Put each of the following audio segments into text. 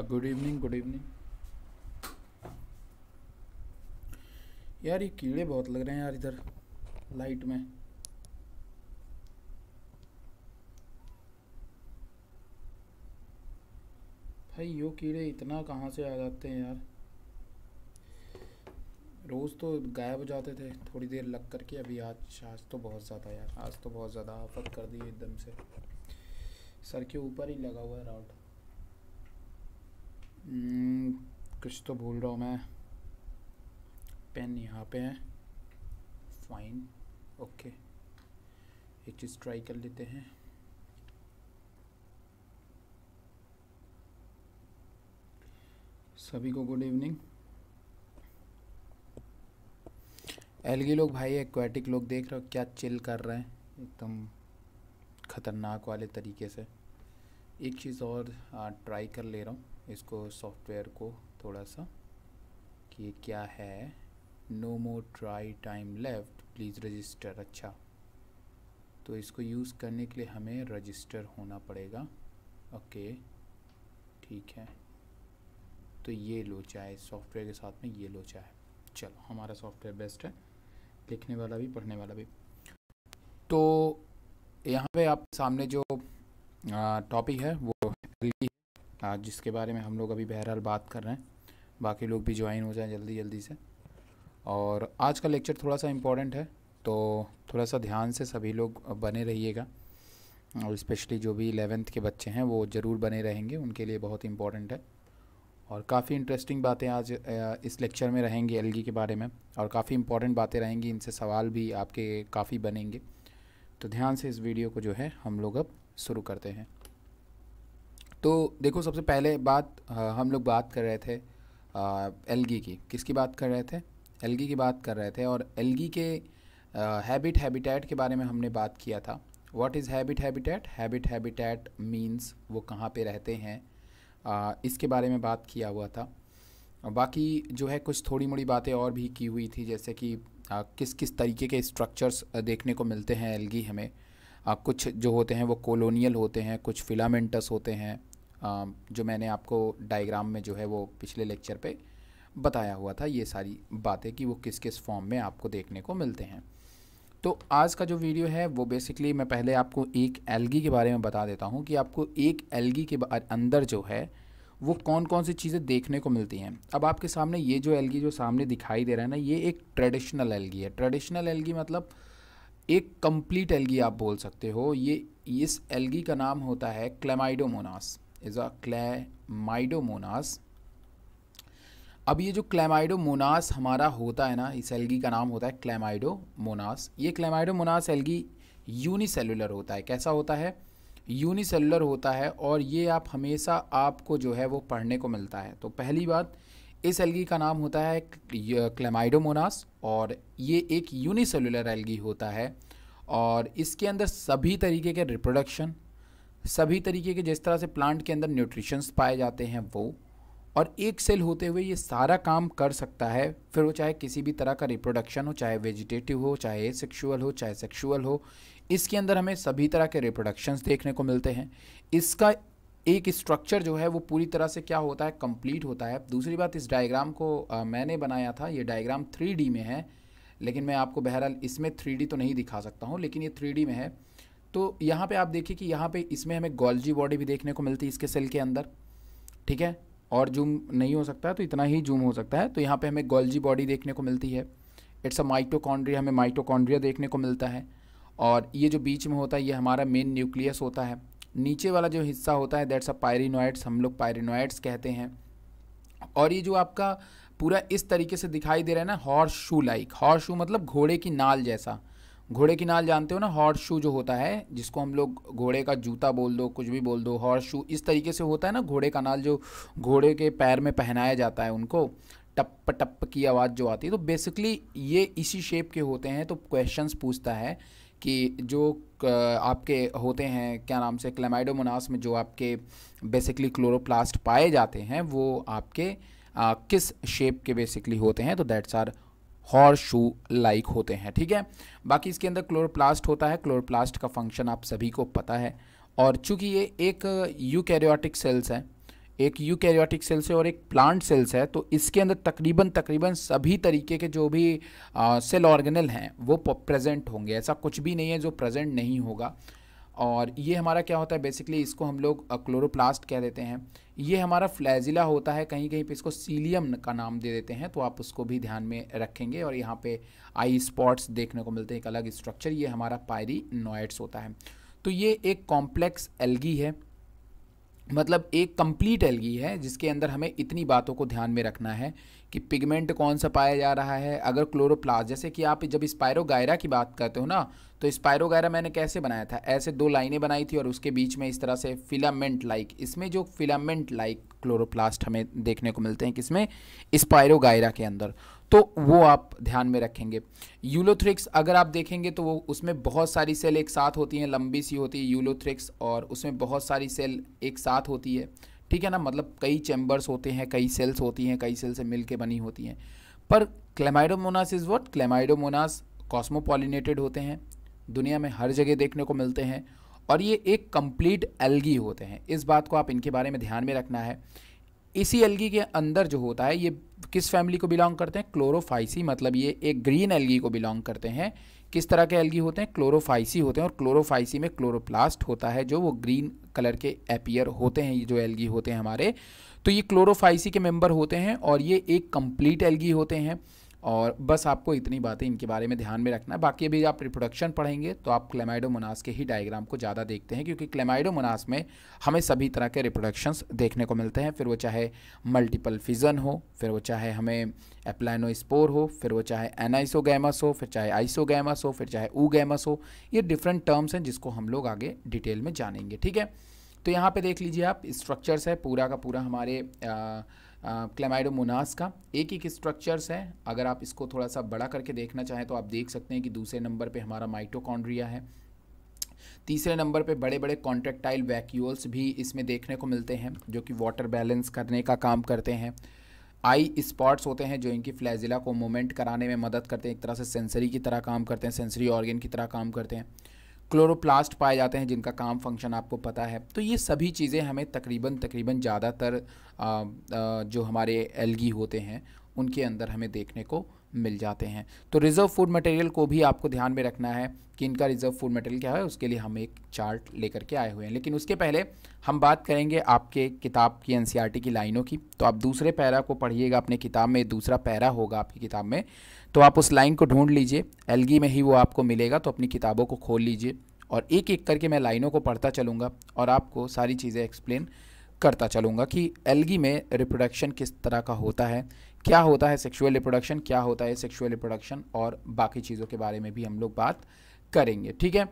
Good evening good evening यार ये कीड़े बहुत लग रहे हैं यार इधर लाइट में भाई यो कीड़े इतना कहाँ से आ जाते हैं यार रोज़ तो गायब हो जाते थे थोड़ी देर लग करके अभी आज आज तो बहुत ज़्यादा यार आज तो बहुत ज़्यादा आफत कर दी एकदम से सर के ऊपर ही लगा हुआ है राउट Hmm, कुछ तो भूल रहा हूँ मैं पेन यहाँ पे है फाइन ओके एक चीज़ ट्राई कर लेते हैं सभी को गुड इवनिंग एलगी लोग भाई एक्वेटिक लोग देख रहे हो क्या चिल कर रहे हैं एकदम ख़तरनाक वाले तरीके से एक चीज़ और ट्राई कर ले रहा हूँ इसको सॉफ्टवेयर को थोड़ा सा कि ये क्या है no more try time left please register अच्छा तो इसको यूज़ करने के लिए हमें रजिस्टर होना पड़ेगा ओके ठीक है तो ये लोचा है सॉफ्टवेयर के साथ में ये लोचा है चलो हमारा सॉफ्टवेयर बेस्ट है लिखने वाला भी पढ़ने वाला भी तो यहाँ पे आप सामने जो टॉपिक है वो एल आज जिसके बारे में हम लोग अभी बहरहाल बात कर रहे हैं बाकी लोग भी ज्वाइन हो जाएं जल्दी जल्दी से और आज का लेक्चर थोड़ा सा इम्पॉर्टेंट है तो थोड़ा सा ध्यान से सभी लोग बने रहिएगा और स्पेशली जो भी एलेवेंथ के बच्चे हैं वो ज़रूर बने रहेंगे उनके लिए बहुत इम्पॉर्टेंट है और काफ़ी इंटरेस्टिंग बातें आज इस लेक्चर में रहेंगी एल के बारे में और काफ़ी इंपॉर्टेंट बातें रहेंगी इनसे सवाल भी आपके काफ़ी बनेंगे तो ध्यान से इस वीडियो को जो है हम लोग अब शुरू करते हैं तो देखो सबसे पहले बात हम लोग बात कर रहे थे एलगी की किसकी बात कर रहे थे एलगी की बात कर रहे थे और एलगी के हैबिट हैबिटेट के बारे में हमने बात किया था what is habit habitat habit habitat means वो कहाँ पे रहते हैं आ, इसके बारे में बात किया हुआ था बाकी जो है कुछ थोड़ी मोड़ी बातें और भी की हुई थी जैसे कि आ, किस किस तरीके के स्ट्रक्चर्स देखने को मिलते हैं एलगी हमें आ, कुछ जो होते हैं वो कॉलोनियल होते हैं कुछ फिलामेंटस होते हैं जो मैंने आपको डायग्राम में जो है वो पिछले लेक्चर पे बताया हुआ था ये सारी बातें कि वो किस किस फॉर्म में आपको देखने को मिलते हैं तो आज का जो वीडियो है वो बेसिकली मैं पहले आपको एक एलगी के बारे में बता देता हूँ कि आपको एक एलगी के अंदर जो है वो कौन कौन सी चीज़ें देखने को मिलती हैं अब आपके सामने ये जो एलगी जो सामने दिखाई दे रहा है ना ये एक ट्रेडिशनल एलगी है ट्रेडिशनल एलगी मतलब एक कंप्लीट एलगी आप बोल सकते हो ये इस एलगी का नाम होता है क्लेमाइडोमोनास इज़ अ क्लेमाइडोमोनास अब ये जो क्लेमाइडोमोनास हमारा होता है ना इस एल्गी का नाम होता है क्लेमाइडोमोनास ये क्लेमाइडोमोनास एलगी यूनिसेलुलर होता है कैसा होता है यूनिसेलुलर होता है और ये आप हमेशा आपको जो है वो पढ़ने को मिलता है तो पहली बात इस एलगी का नाम होता है क्लेमाइडोमोनास और ये एक यूनिसेलुलर एलगी होता है और इसके अंदर सभी तरीके के रिप्रोडक्शन सभी तरीके के जिस तरह से प्लांट के अंदर न्यूट्रिशंस पाए जाते हैं वो और एक सेल होते हुए ये सारा काम कर सकता है फिर वो चाहे किसी भी तरह का रिप्रोडक्शन हो चाहे वेजिटेटिव हो चाहे सेक्शुअल हो चाहे सेक्शुअल हो इसके अंदर हमें सभी तरह के रिप्रोडक्शंस देखने को मिलते हैं इसका एक स्ट्रक्चर जो है वो पूरी तरह से क्या होता है कंप्लीट होता है दूसरी बात इस डायग्राम को आ, मैंने बनाया था ये डायग्राम थ्री में है लेकिन मैं आपको बहरहाल इसमें थ्री तो नहीं दिखा सकता हूँ लेकिन ये थ्री में है तो यहाँ पे आप देखिए कि यहाँ पे इसमें हमें गोल्जी बॉडी भी देखने को मिलती है इसके सेल के अंदर ठीक है और जूम नहीं हो सकता तो इतना ही जूम हो सकता है तो यहाँ पे हमें गोल्जी बॉडी देखने को मिलती है इट्स अ माइटोकॉन्ड्रिया हमें माइटोकॉन्ड्रिया देखने को मिलता है और ये जो बीच में होता है ये हमारा मेन न्यूक्लियस होता है नीचे वाला जो हिस्सा होता है दैट्स अ पायरिनोइड्स हम लोग पायरिनोइड्स कहते हैं और ये जो आपका पूरा इस तरीके से दिखाई दे रहा है ना horse shoe like horse shoe मतलब घोड़े की नाल जैसा घोड़े की नाल जानते हो ना हॉर्स शू जो होता है जिसको हम लोग घोड़े का जूता बोल दो कुछ भी बोल दो हॉर्स शू इस तरीके से होता है ना घोड़े का नाल जो घोड़े के पैर में पहनाया जाता है उनको टप टप की आवाज़ जो आती है तो बेसिकली ये इसी शेप के होते हैं तो क्वेश्चंस पूछता है कि जो आपके होते हैं क्या नाम से क्लेमाइडोमोनास में जो आपके बेसिकली क्लोरोप्लास्ट पाए जाते हैं वो आपके आ, किस शेप के बेसिकली होते हैं तो that's are horse shoe like होते हैं ठीक है बाकी इसके अंदर क्लोरोप्लास्ट होता है क्लोरोप्लास्ट का फंक्शन आप सभी को पता है और चूंकि ये एक यूकैरियोटिक सेल्स है एक यूकैरियोटिक सेल्स है और एक प्लांट सेल्स है तो इसके अंदर तकरीबन तकरीबन सभी तरीके के जो भी आ, सेल ऑर्गेनल हैं वो प्रेजेंट होंगे ऐसा कुछ भी नहीं है जो प्रेजेंट नहीं होगा और ये हमारा क्या होता है बेसिकली इसको हम लोग क्लोरोप्लास्ट कह देते हैं ये हमारा फ्लैजिला होता है कहीं कहीं पे इसको सीलियम का नाम दे देते हैं तो आप उसको भी ध्यान में रखेंगे और यहाँ पे आई स्पॉट्स देखने को मिलते हैं एक अलग स्ट्रक्चर ये हमारा पायरी होता है तो ये एक कॉम्प्लेक्स एलगी है मतलब एक कंप्लीट एलगी है जिसके अंदर हमें इतनी बातों को ध्यान में रखना है कि पिगमेंट कौन सा पाया जा रहा है अगर क्लोरोप्लास्ट जैसे कि आप जब स्पायरोगायरा की बात करते हो ना तो स्पायरोगायरा मैंने कैसे बनाया था ऐसे दो लाइनें बनाई थी और उसके बीच में इस तरह से फिलामेंट लाइक इसमें जो फिलामेंट लाइक क्लोरोप्लास्ट हमें देखने को मिलते हैं किसमें स्पायरोगायरा के अंदर तो वो आप ध्यान में रखेंगे यूलोथ्रिक्स अगर आप देखेंगे तो वो उसमें बहुत सारी सेल एक साथ होती हैं लंबी सी होती है यूलोथ्रिक्स और उसमें बहुत सारी सेल एक साथ होती है ठीक है ना मतलब कई चैम्बर्स होते हैं कई सेल्स होती हैं कई सेल से मिल के बनी होती हैं पर Chlamydomonas is what Chlamydomonas cosmopolitan होते हैं दुनिया में हर जगह देखने को मिलते हैं और ये एक कंप्लीट एल्गी होते हैं इस बात को आप इनके बारे में ध्यान में रखना है इसी एलगी के अंदर जो होता है ये किस फैमिली को बिलोंग करते हैं क्लोरोफाइसी मतलब ये एक ग्रीन एलगी को बिलोंग करते हैं किस तरह के एलगी होते हैं क्लोरोफाइसी होते हैं और क्लोरोफाइसी में क्लोरोप्लास्ट होता है जो वो ग्रीन कलर के एपियर होते हैं ये जो एलगी होते हैं हमारे तो ये क्लोरोफाइसी के मेंबर होते हैं और ये एक कंप्लीट एलगी होते हैं और बस आपको इतनी बातें इनके बारे में ध्यान में रखना है बाकी अभी आप रिप्रोडक्शन पढ़ेंगे तो आप क्लेमाइडोमोनास के ही डायग्राम को ज़्यादा देखते हैं क्योंकि क्लेमाइडोमोनास में हमें सभी तरह के रिप्रोडक्शंस देखने को मिलते हैं फिर वो चाहे मल्टीपल फिजन हो फिर वो चाहे हमें एप्लाइनोस्पोर हो फिर वो चाहे एनाइसोगैमस हो फिर चाहे आइसोगैमस हो फिर चाहे ऊगैमस हो ये डिफरेंट टर्म्स हैं जिसको हम लोग आगे डिटेल में जानेंगे ठीक है तो यहाँ पर देख लीजिए आप स्ट्रक्चर्स है पूरा का पूरा हमारे आ, क्लेमाइडोमोनास का एक एक स्ट्रक्चर्स है अगर आप इसको थोड़ा सा बड़ा करके देखना चाहें तो आप देख सकते हैं कि दूसरे नंबर पे हमारा माइटोकॉन्ड्रिया है तीसरे नंबर पे बड़े बड़े कॉन्ट्रेक्टाइल वैक्यूल्स भी इसमें देखने को मिलते हैं जो कि वाटर बैलेंस करने का काम करते हैं आई स्पॉट्स होते हैं जो इनकी फ्लैजिला को मूवमेंट कराने में मदद करते हैं एक तरह से सेंसरी की तरह काम करते हैं सेंसरी ऑर्गेन की तरह काम करते हैं क्लोरोप्लास्ट पाए जाते हैं जिनका काम फंक्शन आपको पता है तो ये सभी चीज़ें हमें तकरीबन तकरीबन ज़्यादातर जो हमारे एलगी होते हैं उनके अंदर हमें देखने को मिल जाते हैं तो रिज़र्व फूड मटेरियल को भी आपको ध्यान में रखना है कि इनका रिज़र्व फूड मटेरियल क्या है उसके लिए हम एक चार्ट लेकर के आए हुए हैं लेकिन उसके पहले हम बात करेंगे आपके किताब की एन e की लाइनों की तो आप दूसरे पैरा को पढ़िएगा अपने किताब में दूसरा पैरा होगा आपकी किताब में तो आप उस लाइन को ढूंढ लीजिए एलगी में ही वो आपको मिलेगा तो अपनी किताबों को खोल लीजिए और एक एक करके मैं लाइनों को पढ़ता चलूँगा और आपको सारी चीज़ें एक्सप्लेन करता चलूँगा कि एलगी में रिप्रोडक्शन किस तरह का होता है क्या होता है सेक्शुअल रिप्रोडक्शन क्या होता है सेक्शुअल रिप्रोडक्शन और बाकी चीज़ों के बारे में भी हम लोग बात करेंगे ठीक है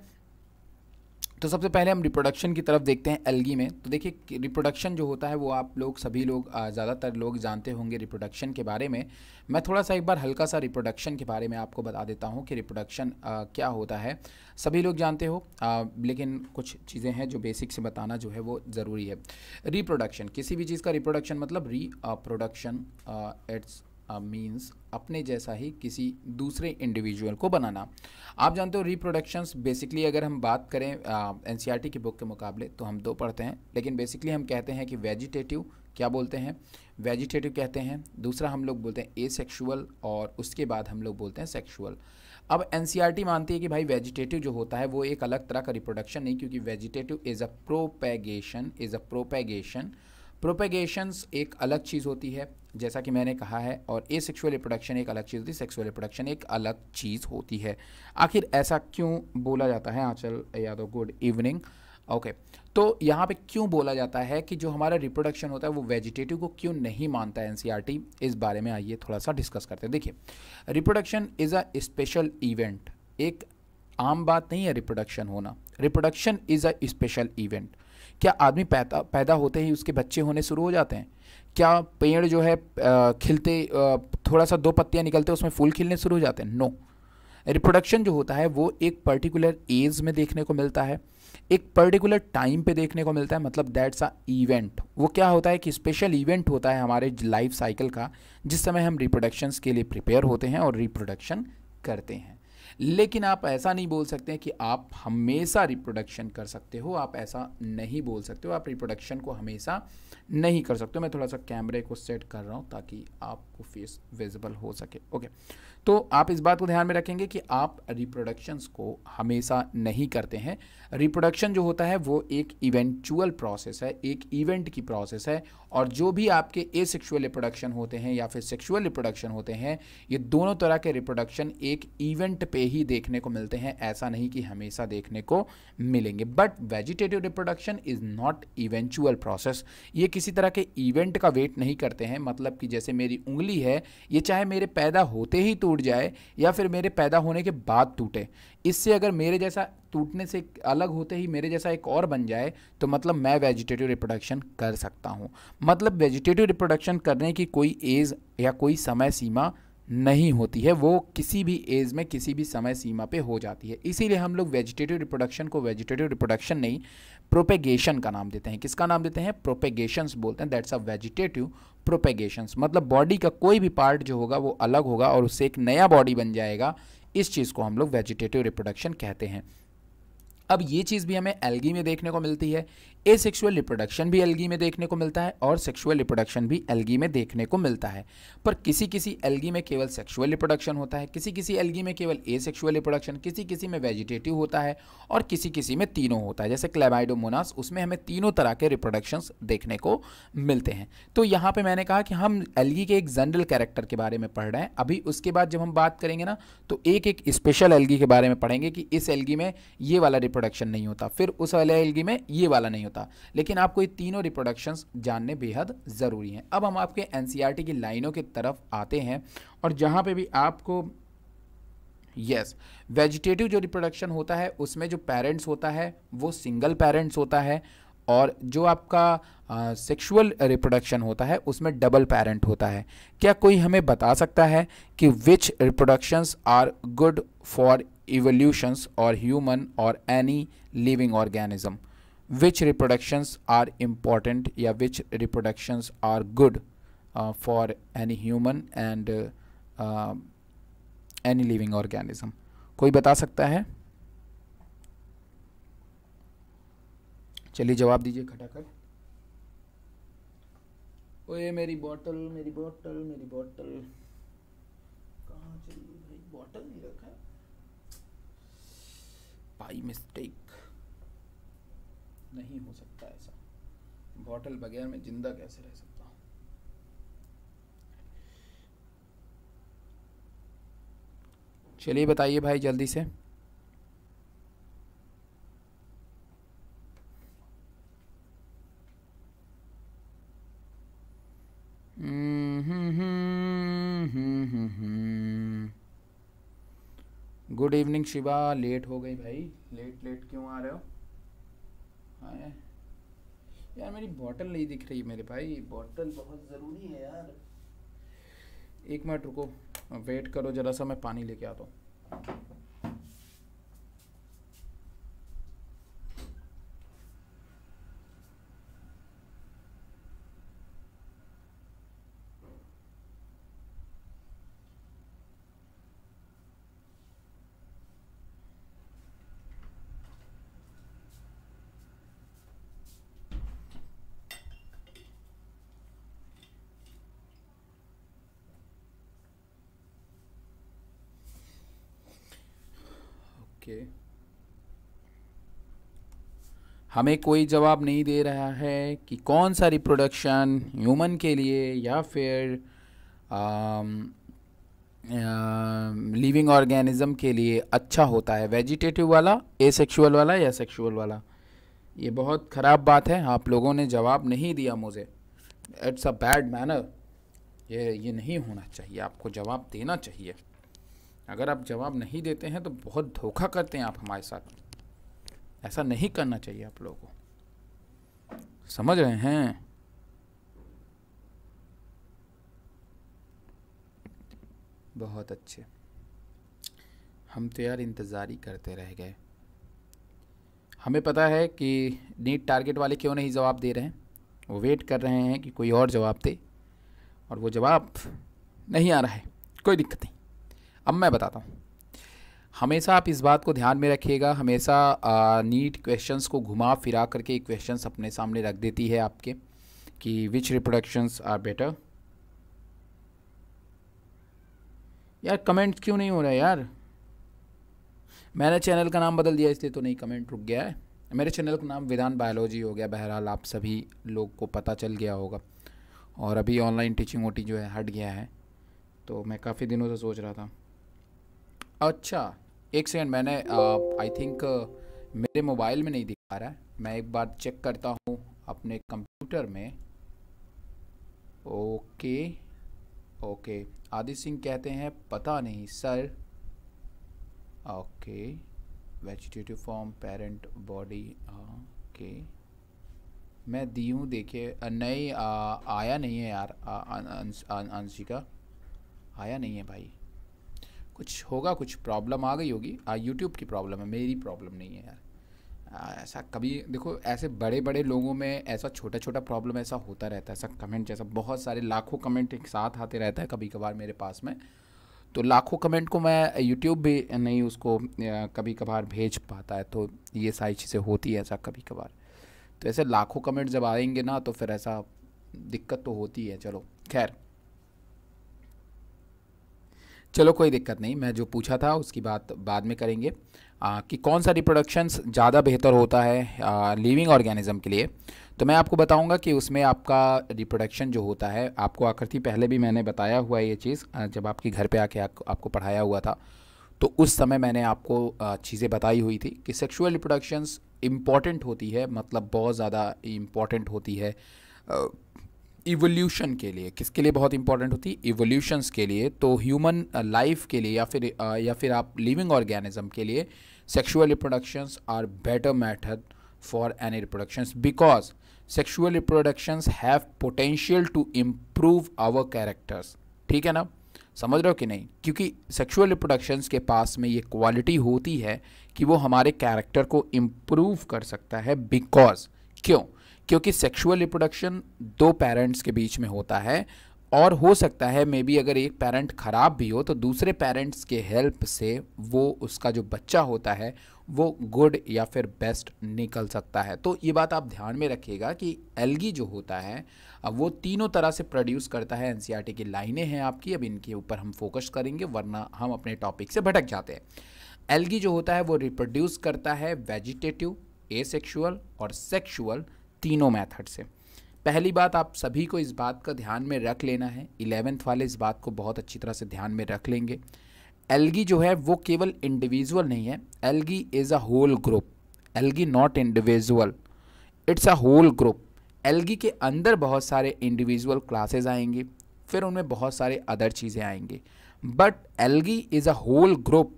तो सबसे पहले हम रिप्रोडक्शन की तरफ देखते हैं एलगी में तो देखिए रिप्रोडक्शन जो होता है वो आप लोग सभी लोग ज़्यादातर लोग जानते होंगे रिप्रोडक्शन के बारे में मैं थोड़ा सा एक बार हल्का सा रिप्रोडक्शन के बारे में आपको बता देता हूँ कि रिप्रोडक्शन क्या होता है सभी लोग जानते हो आ, लेकिन कुछ चीज़ें हैं जो बेसिक से बताना जो है वो ज़रूरी है रिप्रोडक्शन किसी भी चीज़ का रिप्रोडक्शन मतलब री प्रोडक्शन इट्स मीन्स अपने जैसा ही किसी दूसरे इंडिविजुअल को बनाना आप जानते हो रिप्रोडक्शंस बेसिकली अगर हम बात करें एन e की बुक के मुकाबले तो हम दो पढ़ते हैं लेकिन बेसिकली हम कहते हैं कि वेजिटेटिव क्या बोलते हैं वेजिटेटिव कहते हैं दूसरा हम लोग बोलते हैं ए सेक्शुअल और उसके बाद हम लोग बोलते हैं सेक्शुअल अब एन e मानती है कि भाई वेजिटेटिव जो होता है वो एक अलग तरह का रिप्रोडक्शन नहीं क्योंकि vegetative is a propagation is a propagation propagations एक अलग चीज़ होती है जैसा कि मैंने कहा है और ए सेक्शुअल रिप्रोडक्शन एक अलग चीज़ होती है सेक्सुअल रिप्रोडक्शन एक अलग चीज़ होती है आखिर ऐसा क्यों बोला जाता है Aanchal Yadav good evening okay तो यहाँ पे क्यों बोला जाता है कि जो हमारा रिप्रोडक्शन होता है वो वेजिटेटिव को क्यों नहीं मानता है एन e इस बारे में आइए थोड़ा सा डिस्कस करते हैं देखिए reproduction is a special event एक आम बात नहीं है रिप्रोडक्शन होना reproduction is a special event क्या आदमी पैदा पैदा होते ही उसके बच्चे होने शुरू हो जाते हैं क्या पेड़ जो है खिलते थोड़ा सा दो पत्तियाँ निकलते उसमें फूल खिलने शुरू हो जाते हैं नो रिप्रोडक्शन जो होता है वो एक पर्टिकुलर एज में देखने को मिलता है एक पर्टिकुलर टाइम पे देखने को मिलता है मतलब दैट्स अ इवेंट वो क्या होता है कि स्पेशल इवेंट होता है हमारे लाइफ साइकिल का जिस समय हम रिप्रोडक्शंस के लिए प्रिपेयर होते हैं और रिप्रोडक्शन करते हैं लेकिन आप ऐसा नहीं बोल सकते कि आप हमेशा रिप्रोडक्शन कर सकते हो आप ऐसा नहीं बोल सकते हो आप रिप्रोडक्शन को हमेशा नहीं कर सकते हो मैं थोड़ा सा कैमरे को सेट कर रहा हूँ ताकि आपको फेस विजिबल हो सके ओके okay. तो आप इस बात को ध्यान में रखेंगे कि आप रिप्रोडक्शंस को हमेशा नहीं करते हैं रिप्रोडक्शन जो होता है वो एक इवेंचुअल प्रोसेस है एक इवेंट की प्रोसेस है और जो भी आपके ए सेक्शुअल रिप्रोडक्शन होते हैं या फिर सेक्शुअल रिप्रोडक्शन होते हैं ये दोनों तरह के रिप्रोडक्शन एक इवेंट पे ही देखने को मिलते हैं ऐसा नहीं कि हमेशा देखने को मिलेंगे but vegetative reproduction is not eventual process ये किसी तरह के इवेंट का वेट नहीं करते हैं मतलब कि जैसे मेरी उंगली है ये चाहे मेरे पैदा होते ही तो टूट जाए या फिर मेरे पैदा होने के बाद टूटे इससे अगर मेरे जैसा टूटने से अलग होते ही मेरे जैसा एक और बन जाए तो मतलब मैं वेजिटेटिव रिप्रोडक्शन कर सकता हूँ मतलब वेजिटेटिव रिप्रोडक्शन करने की कोई एज या कोई समय सीमा नहीं होती है वो किसी भी एज में किसी भी समय सीमा पे हो जाती है इसीलिए हम लोग वेजिटेटिव रिप्रोडक्शन को वेजिटेटिव रिप्रोडक्शन नहीं प्रोपेगेशन का नाम देते हैं किसका नाम देते हैं प्रोपेगेशंस बोलते हैं दैट्स अ वेजिटेटिव प्रोपेगेशंस मतलब बॉडी का कोई भी पार्ट जो होगा वो अलग होगा और उससे एक नया बॉडी बन जाएगा इस चीज़ को हम लोग वेजिटेटिव रिप्रोडक्शन कहते हैं अब ये चीज़ भी हमें एल्गी में देखने को मिलती है ए सेक्शुअल रिप्रोडक्शन भी एलगी में देखने को मिलता है और सेक्शुअल रिप्रोडक्शन भी एलगी में देखने को मिलता है पर किसी किसी एलगी में केवल सेक्शुअल रिप्रोडक्शन होता है किसी किसी एलगी में केवल ए सेक्शुअल रिप्रोडक्शन किसी किसी में वेजिटेटिव होता है और किसी किसी में तीनों होता है जैसे क्लेबाइडोमोनास उसमें हमें तीनों तरह के रिप्रोडक्शन देखने को मिलते हैं तो यहाँ पर मैंने कहा कि हम एलगी के एक जनरल कैरेक्टर के बारे में पढ़ रहे हैं अभी उसके बाद जब हम बात करेंगे ना तो एक एक स्पेशल एलगी के बारे में पढ़ेंगे कि इस एलगी में ये वाला रिप्रोडक्शन नहीं होता फिर उस वाले एलगी में ये वाला नहीं होता होता लेकिन आपको ये तीनों रिप्रोडक्शन जानने बेहद ज़रूरी हैं अब हम आपके एन e की लाइनों की तरफ आते हैं और जहाँ पर भी आपको यस yes, वेजिटेटिव जो रिप्रोडक्शन होता है उसमें जो पेरेंट्स होता है वो सिंगल पेरेंट्स होता है और जो आपका सेक्सुअल रिप्रोडक्शन होता है उसमें डबल पेरेंट होता है क्या कोई हमें बता सकता है कि which reproductions are good for evolutions और ह्यूमन और any living organism which reproductions are important या which reproductions are good for any human and any living organism कोई बता सकता है चलिए जवाब दीजिए खटाखट ओए मेरी बॉटल मेरी बॉटल मेरी बॉटल कहाँ चली भाई बॉटल नहीं रखा बाई मिस्टेक नहीं हो सकता ऐसा बॉटल बगैर मैं ज़िंदा कैसे रह सकता हूँ चलिए बताइए भाई जल्दी से गुड इवनिंग शिवा लेट हो गई भाई लेट लेट क्यों आ रहे हो हाँ यार मेरी बॉटल नहीं दिख रही मेरे भाई बॉटल बहुत ज़रूरी है यार एक मिनट रुको वेट करो ज़रा सा मैं पानी लेके आता हूँ हमें कोई जवाब नहीं दे रहा है कि कौन सा रिप्रोडक्शन ह्यूमन के लिए या फिर लिविंग um, ऑर्गेनिज्म um, के लिए अच्छा होता है वेजिटेटिव वाला एसेक्सुअल वाला या सेक्सुअल वाला ये बहुत ख़राब बात है आप लोगों ने जवाब नहीं दिया मुझे इट्स अ बैड मैनर ये ये नहीं होना चाहिए आपको जवाब देना चाहिए अगर आप जवाब नहीं देते हैं तो बहुत धोखा करते हैं आप हमारे साथ ऐसा नहीं करना चाहिए आप लोगों को समझ रहे हैं बहुत अच्छे हम तो यार इंतज़ार ही करते रह गए हमें पता है कि नीट टारगेट वाले क्यों नहीं जवाब दे रहे हैं वो वेट कर रहे हैं कि कोई और जवाब दे और वो जवाब नहीं आ रहा है कोई दिक्कत नहीं अब मैं बताता हूँ हमेशा आप इस बात को ध्यान में रखिएगा हमेशा नीट क्वेश्चंस को घुमा फिरा करके क्वेश्चंस अपने सामने रख देती है आपके कि विच रिप्रोडक्शंस आर बेटर यार कमेंट क्यों नहीं हो रहा है यार मैंने चैनल का नाम बदल दिया इसलिए तो नहीं कमेंट रुक गया है मेरे चैनल का नाम विधान बायोलॉजी हो गया बहरहाल आप सभी लोग को पता चल गया होगा और अभी ऑनलाइन टीचिंग वोटिंग जो है हट गया है तो मैं काफ़ी दिनों से सोच रहा था अच्छा एक सेकेंड मैंने आई थिंक मेरे मोबाइल में नहीं दिखा रहा है मैं एक बार चेक करता हूँ अपने कंप्यूटर में ओके ओके आदि सिंह कहते हैं पता नहीं sir okay vegetative form parent body okay मैं दी हूँ देखिए नहीं आ, आया नहीं है यार अंशिका आया नहीं है भाई कुछ होगा कुछ प्रॉब्लम आ गई होगी यूट्यूब की प्रॉब्लम है मेरी प्रॉब्लम नहीं है यार ऐसा कभी देखो ऐसे बड़े बड़े लोगों में ऐसा छोटा छोटा प्रॉब्लम ऐसा होता रहता है ऐसा कमेंट जैसा बहुत सारे लाखों कमेंट एक साथ आते रहता है कभी कभार मेरे पास में तो लाखों कमेंट को मैं यूट्यूब भी नहीं उसको कभी कभार भेज पाता है तो ये सारी चीज़ें होती है ऐसा कभी कभार तो ऐसे लाखों कमेंट जब आएंगे ना तो फिर ऐसा दिक्कत तो होती है चलो खैर चलो कोई दिक्कत नहीं मैं जो पूछा था उसकी बात बाद में करेंगे आ, कि कौन सा रिप्रोडक्शन ज़्यादा बेहतर होता है लिविंग ऑर्गेनिज़म के लिए तो मैं आपको बताऊंगा कि उसमें आपका रिप्रोडक्शन जो होता है आपको आकृति पहले भी मैंने बताया हुआ है ये चीज़ जब आपके घर पे आके आप, आपको पढ़ाया हुआ था तो उस समय मैंने आपको चीज़ें बताई हुई थी कि सेक्शुअल रिप्रोडक्शंस इम्पॉर्टेंट होती है मतलब बहुत ज़्यादा इम्पॉर्टेंट होती है इवोल्यूशन के लिए किसके लिए बहुत इंपॉर्टेंट होती है इवोल्यूशंस के लिए तो ह्यूमन लाइफ uh, के लिए या फिर uh, या फिर आप लिविंग ऑर्गेनिज्म के लिए sexual reproductions are better method for any reproductions because sexual reproductions have potential to improve our characters ठीक है ना समझ रहे हो कि नहीं क्योंकि सेक्शुअल रिप्रोडक्शंस के पास में ये क्वालिटी होती है कि वो हमारे कैरेक्टर को इम्प्रूव कर सकता है बिकॉज क्यों क्योंकि सेक्सुअल रिप्रोडक्शन दो पेरेंट्स के बीच में होता है और हो सकता है मे बी अगर एक पेरेंट ख़राब भी हो तो दूसरे पेरेंट्स के हेल्प से वो उसका जो बच्चा होता है वो गुड या फिर बेस्ट निकल सकता है तो ये बात आप ध्यान में रखिएगा कि एलगी जो होता है वो तीनों तरह से प्रोड्यूस करता है एन e की लाइनें हैं आपकी अब इनके ऊपर हम फोकस करेंगे वरना हम अपने टॉपिक से भटक जाते हैं एलगी जो होता है वो रिप्रोड्यूस करता है वेजिटेटिव ए और सेक्शुअल तीनों मेथड से पहली बात आप सभी को इस बात का ध्यान में रख लेना है इलेवेंथ वाले इस बात को बहुत अच्छी तरह से ध्यान में रख लेंगे एलगी जो है वो केवल इंडिविजुअल नहीं है algae is a whole group algae not individual it's a whole group algae के अंदर बहुत सारे इंडिविजुअल क्लासेज आएंगे फिर उनमें बहुत सारे अदर चीज़ें आएंगे but algae is a whole group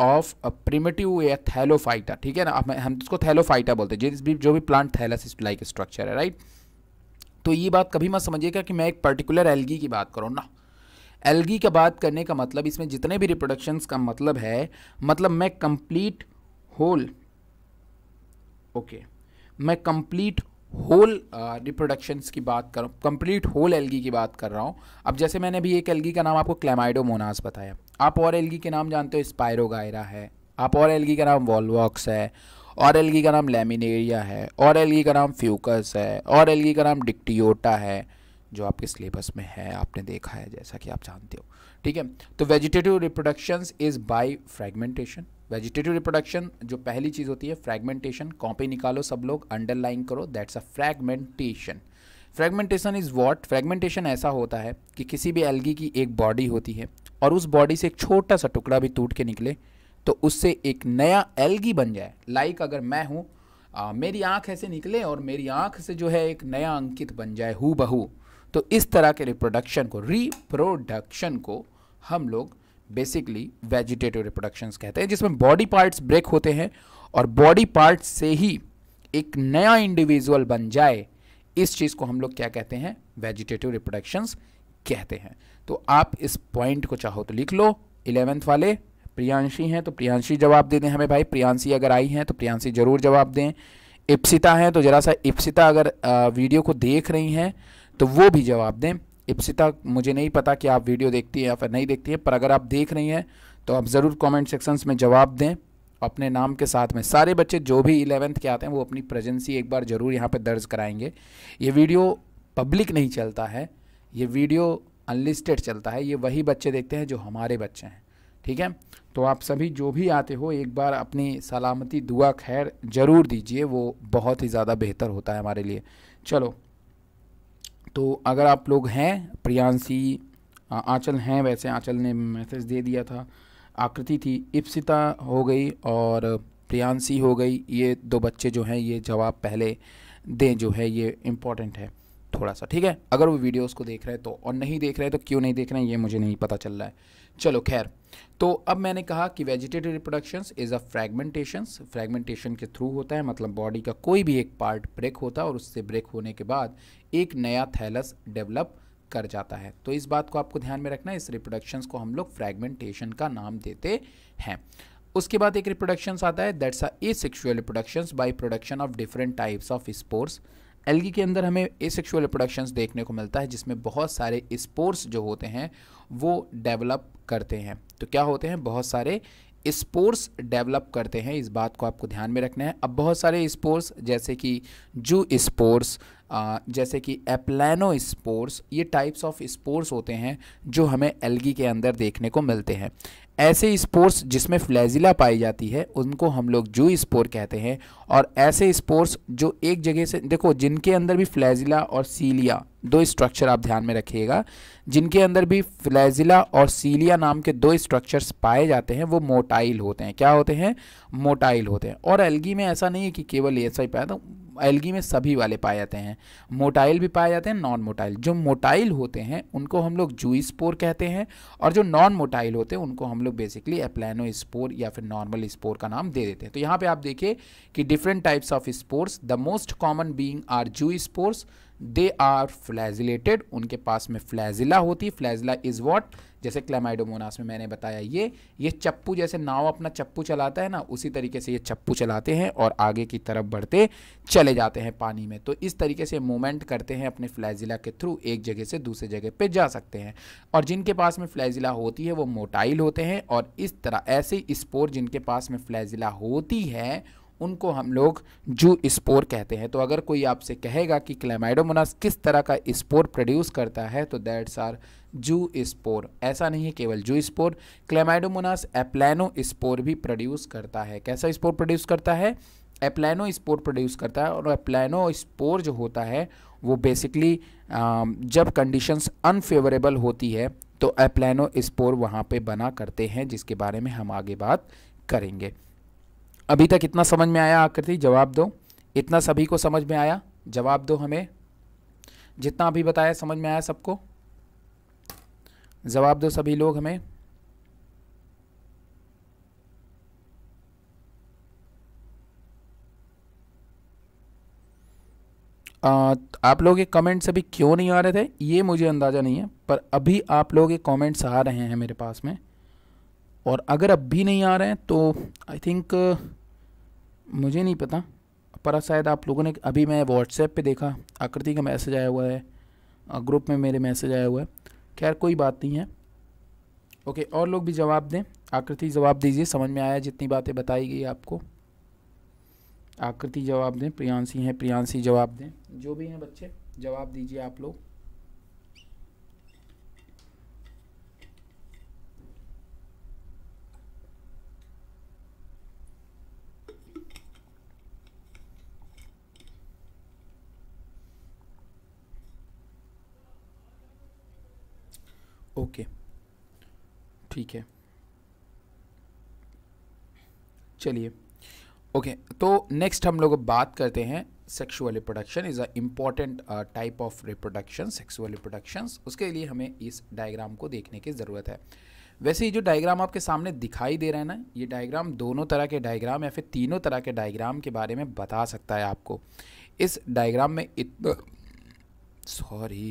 of primitive या थैलोफाइटा ठीक है ना हम उसको थैलोफाइटा बोलते हैं जिस भी जो भी प्लांट थैलस लाइक स्ट्रक्चर है राइट तो ये बात कभी मत समझिएगा कि मैं एक पर्टिकुलर एलगी की बात करूँ ना एलगी का बात करने का मतलब इसमें जितने भी रिप्रोडक्शंस का मतलब है मतलब मैं कंप्लीट होल ओके मैं कंप्लीट होल रिप्रोडक्शंस uh, की बात करूँ कंप्लीट होल एलगी की बात कर रहा हूँ अब जैसे मैंने अभी एक एलगी का नाम आपको क्लेमाइडोमोनास बताया आप और एलगी के नाम जानते हो स्पायरोगायरा है आप और एलगी का नाम वॉलवॉक्स है और एलगी का नाम लेमिनेरिया है और एलगी का नाम फ्यूकस है और एलगी का नाम डिक्टियोटा है जो आपके सिलेबस में है आपने देखा है जैसा कि आप जानते हो ठीक है तो vegetative reproductions is by fragmentation vegetative reproduction जो पहली चीज़ होती है फ्रैगमेंटेशन कॉपी निकालो सब लोग अंडरलाइन करो that's a fragmentation fragmentation is what fragmentation ऐसा होता है कि किसी भी एलगी की एक बॉडी होती है और उस बॉडी से एक छोटा सा टुकड़ा भी टूट के निकले तो उससे एक नया एल्गी बन जाए लाइक like अगर मैं हूँ मेरी आँख ऐसे निकले और मेरी आँख से जो है एक नया अंकित बन जाए हु बहू तो इस तरह के रिप्रोडक्शन को रिप्रोडक्शन को हम लोग बेसिकली वेजिटेटिव रिप्रोडक्शन कहते हैं जिसमें बॉडी पार्ट्स ब्रेक होते हैं और बॉडी पार्ट्स से ही एक नया इंडिविजुअल बन जाए इस चीज़ को हम लोग क्या कहते हैं वेजिटेटिव रिप्रोडक्शन कहते हैं तो आप इस पॉइंट को चाहो तो लिख लो इलेवेंथ वाले प्रियांशी हैं तो प्रियांशी जवाब दे दें हमें भाई प्रियांशी अगर आई हैं तो प्रियांशी ज़रूर जवाब दें इप्सिता हैं तो ज़रा सा इप्सिता अगर वीडियो को देख रही हैं तो वो भी जवाब दें इप्सिता मुझे नहीं पता कि आप वीडियो देखती हैं या फिर नहीं देखती है पर अगर आप देख रही हैं तो आप ज़रूर कमेंट सेक्शंस में जवाब दें अपने नाम के साथ में सारे बच्चे जो भी इलेवेंथ के आते हैं वो अपनी प्रेजेंसी एक बार ज़रूर यहाँ पर दर्ज कराएंगे ये वीडियो पब्लिक नहीं चलता है ये वीडियो अनलिस्टेड चलता है ये वही बच्चे देखते हैं जो हमारे बच्चे हैं ठीक है तो आप सभी जो भी आते हो एक बार अपनी सलामती दुआ खैर ज़रूर दीजिए वो बहुत ही ज़्यादा बेहतर होता है हमारे लिए चलो तो अगर आप लोग हैं प्रियांशी आंचल हैं वैसे आंचल ने मैसेज दे दिया था आकृति थी इप्सिता हो गई और प्रियांशी हो गई ये दो बच्चे जो हैं ये जवाब पहले दें जो है ये इम्पॉर्टेंट है थोड़ा सा ठीक है अगर वो वीडियोस को देख रहे हैं तो और नहीं देख रहे हैं तो क्यों नहीं देख रहे हैं ये मुझे नहीं पता चल रहा है चलो खैर तो अब मैंने कहा कि vegetative reproduction is a fragmentation fragmentation के थ्रू होता है मतलब बॉडी का कोई भी एक पार्ट ब्रेक होता है और उससे ब्रेक होने के बाद एक नया थैलस डेवलप कर जाता है तो इस बात को आपको ध्यान में रखना है इस रिप्रोडक्शन को हम लोग फ्रेगमेंटेशन का नाम देते हैं उसके बाद एक रिप्रोडक्शंस आता है that's a asexual reproductions by production of different types of sports algae के अंदर हमें ए सेक्शुअल रिप्रोडक्शंस देखने को मिलता है जिसमें बहुत सारे स्पोर्स जो होते हैं वो डेवलप करते हैं तो क्या होते हैं बहुत सारे स्पोर्स डेवलप करते हैं इस बात को आपको ध्यान में रखना है अब बहुत सारे स्पोर्स जैसे कि जू स्पोर्स जैसे कि एप्लानो स्पोर्स ये टाइप्स ऑफ स्पोर्स होते हैं जो हमें एलगी के अंदर देखने को मिलते हैं ऐसे स्पोर्स जिसमें फ्लैजिला पाई जाती है उनको हम लोग जू स्पोर कहते हैं और ऐसे स्पोर्स जो एक जगह से देखो जिनके अंदर भी फ्लैजिला और सीलिया दो स्ट्रक्चर आप ध्यान में रखिएगा जिनके अंदर भी फ्लैजिला और सीलिया नाम के दो स्ट्रक्चर्स पाए जाते हैं वो मोटाइल होते हैं क्या होते हैं मोटाइल होते हैं और एल्गी में ऐसा नहीं है कि केवल ऐसा ही पाया था एल्गी में सभी वाले पाए जाते हैं मोटाइल भी पाए जाते हैं नॉन मोटाइल जो मोटाइल होते हैं उनको हम लोग जू स्पोर कहते हैं और जो नॉन मोटाइल होते हैं उनको हम लोग बेसिकली एप्लैनो स्पोर या फिर नॉर्मल स्पोर का नाम दे देते हैं तो यहाँ पे आप देखिए कि different types of sports the most common being are zoo sports they are flagellated उनके पास में फ्लैजिला होती फ्लैजिला इज़ वॉट जैसे क्लेमाइडोमोनास में मैंने बताया ये ये चप्पू जैसे नाव अपना चप्पू चलाता है ना उसी तरीके से ये चप्पू चलाते हैं और आगे की तरफ बढ़ते चले जाते हैं पानी में तो इस तरीके से मूवमेंट करते हैं अपने फ्लैजिला के थ्रू एक जगह से दूसरे जगह पे जा सकते हैं और जिनके पास में फ्लैजिला होती है वो मोटाइल होते हैं और इस तरह ऐसे स्पोर जिनके पास में फ्लैजिला होती है उनको हम लोग जू स्पोर कहते हैं तो अगर कोई आपसे कहेगा कि क्लेमाइडोमोनास किस तरह का स्पोर प्रोड्यूस करता है तो दैट्स आर जू स्पोर ऐसा नहीं है केवल zoospore Chlamydomonas aplanospore भी प्रोड्यूस करता है कैसा स्पोर प्रोड्यूस करता है एप्लाइनो स्पोर प्रोड्यूस करता है और एप्लाइनो स्पोर जो होता है वो बेसिकली जब कंडीशंस अनफेवरेबल होती है तो एप्लाइनो स्पोर वहाँ पे बना करते हैं जिसके बारे में हम आगे बात करेंगे अभी तक इतना समझ में आया आकृति जवाब दो इतना सभी को समझ में आया जवाब दो हमें जितना अभी बताया समझ में आया सबको जवाब दो सभी लोग हमें आ, आप लोग एक कमेंट से भी क्यों नहीं आ रहे थे ये मुझे अंदाज़ा नहीं है पर अभी आप लोग एक कमेंट्स आ रहे हैं मेरे पास में और अगर अब भी नहीं आ रहे हैं तो आई थिंक मुझे नहीं पता पर शायद आप लोगों ने अभी मैं व्हाट्सएप पे देखा आकृति का मैसेज आया हुआ है ग्रुप में मेरे मैसेज आया हुआ है खैर कोई बात नहीं है ओके और लोग भी जवाब दें आकृति जवाब दीजिए समझ में आया जितनी बातें बताई गई आपको आकृति जवाब दें प्रियांशी हैं प्रियांशी जवाब दें जो भी हैं बच्चे जवाब दीजिए आप लोग ओके ठीक है चलिए ओके तो नेक्स्ट हम लोग बात करते हैं sexual reproduction is a important type of reproduction sexual reproduction उसके लिए हमें इस डायग्राम को देखने की ज़रूरत है वैसे ये जो डायग्राम आपके सामने दिखाई दे रहा है ना ये डायग्राम दोनों तरह के डायग्राम या फिर तीनों तरह के डायग्राम के बारे में बता सकता है आपको इस डायग्राम में इतना सॉरी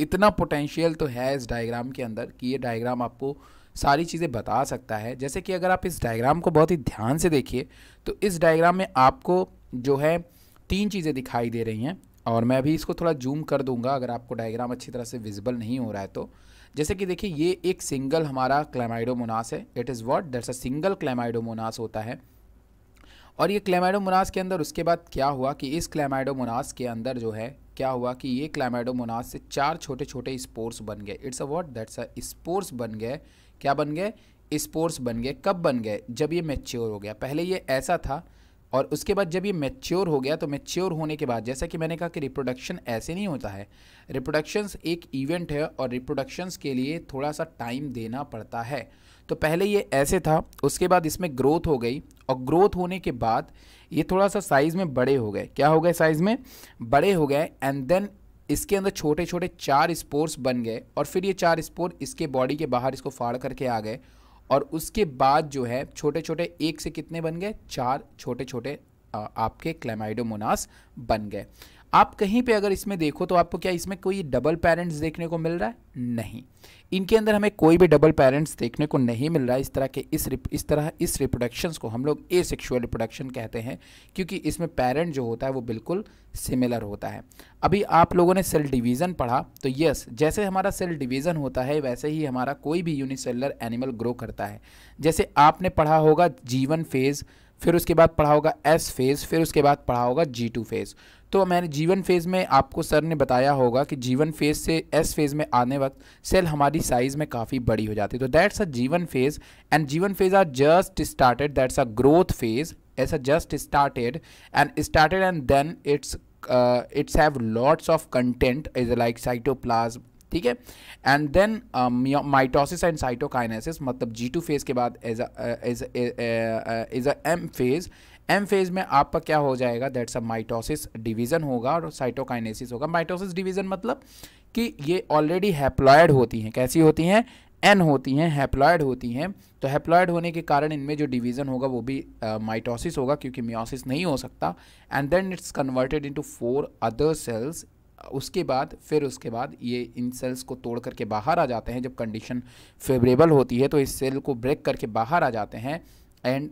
इतना पोटेंशियल तो है इस डायग्राम के अंदर कि ये डायग्राम आपको सारी चीज़ें बता सकता है जैसे कि अगर आप इस डायग्राम को बहुत ही ध्यान से देखिए तो इस डायग्राम में आपको जो है तीन चीज़ें दिखाई दे रही हैं और मैं अभी इसको थोड़ा जूम कर दूंगा अगर आपको डायग्राम अच्छी तरह से विजिबल नहीं हो रहा है तो जैसे कि देखिए ये एक सिंगल हमारा क्लेमाइडोमोनास है it is what a single Chlamydomonas होता है और ये क्लेमाइडोमोनास के अंदर उसके बाद क्या हुआ कि इस क्लेमाइडोमोनास के अंदर जो है क्या हुआ कि ये क्लाइमेडोमोनास से चार छोटे छोटे स्पोर्स बन गए it's a what that's a spores बन गए क्या बन गए स्पोर्स बन गए कब बन गए जब ये मेच्योर हो गया पहले ये ऐसा था और उसके बाद जब ये मेच्योर हो गया तो मेच्योर होने के बाद जैसा कि मैंने कहा कि रिप्रोडक्शन ऐसे नहीं होता है रिप्रोडक्शंस एक इवेंट है और रिप्रोडक्शंस के लिए थोड़ा सा टाइम देना पड़ता है तो पहले ये ऐसे था उसके बाद इसमें ग्रोथ हो गई और ग्रोथ होने के बाद ये थोड़ा सा साइज़ में बड़े हो गए क्या हो गए साइज़ में बड़े हो गए एंड देन इसके अंदर छोटे छोटे चार स्पोर्स बन गए और फिर ये चार स्पोर इसके बॉडी के बाहर इसको फाड़ करके आ गए और उसके बाद जो है छोटे छोटे एक से कितने बन गए चार छोटे छोटे आपके क्लेमाइडोमोनास बन गए आप कहीं पे अगर इसमें देखो तो आपको क्या इसमें कोई डबल पेरेंट्स देखने को मिल रहा है नहीं इनके अंदर हमें कोई भी डबल पेरेंट्स देखने को नहीं मिल रहा है इस तरह के इस इस तरह इस रिप्रोडक्शन को हम लोग ए सेक्शुअल रिप्रोडक्शन कहते हैं क्योंकि इसमें पेरेंट जो होता है वो बिल्कुल सिमिलर होता है अभी आप लोगों ने सेल डिवीज़न पढ़ा तो यस जैसे हमारा सेल डिवीज़न होता है वैसे ही हमारा कोई भी यूनिसेलर एनिमल ग्रो करता है जैसे आपने पढ़ा होगा जीवन फेज़ फिर उसके बाद पढ़ा होगा एस फेज़ फिर उसके बाद पढ़ा होगा जी टू फेज़ तो मैंने जीवन फेज़ में आपको सर ने बताया होगा कि जीवन फेज़ से एस फेज़ में आने वक्त सेल हमारी साइज़ में काफ़ी बड़ी हो जाती है तो that's a G one phase and G one phase are just started that's a growth phase as a just started and started and then it's it's have lots of content is like cytoplasm ठीक है and then mitosis and cytokinesis मतलब G two phase के बाद as as as a M phase M phase में आपका क्या हो जाएगा दैट्स अ माइटोसिस डिवीजन होगा और साइटोकाइनेसिस होगा माइटोसिस डिवीजन मतलब कि ये ऑलरेडी हैप्लॉयड होती हैं कैसी होती हैं एन होती हैं हैप्लॉयड होती हैं तो हैप्लॉयड होने के कारण इनमें जो डिवीज़न होगा वो भी माइटोसिस uh, होगा क्योंकि मियोसिस नहीं हो सकता and then it's converted into four other cells उसके बाद फिर उसके बाद ये इन सेल्स को तोड़ करके बाहर आ जाते हैं जब कंडीशन फेवरेबल होती है तो इस सेल को ब्रेक करके बाहर आ जाते हैं and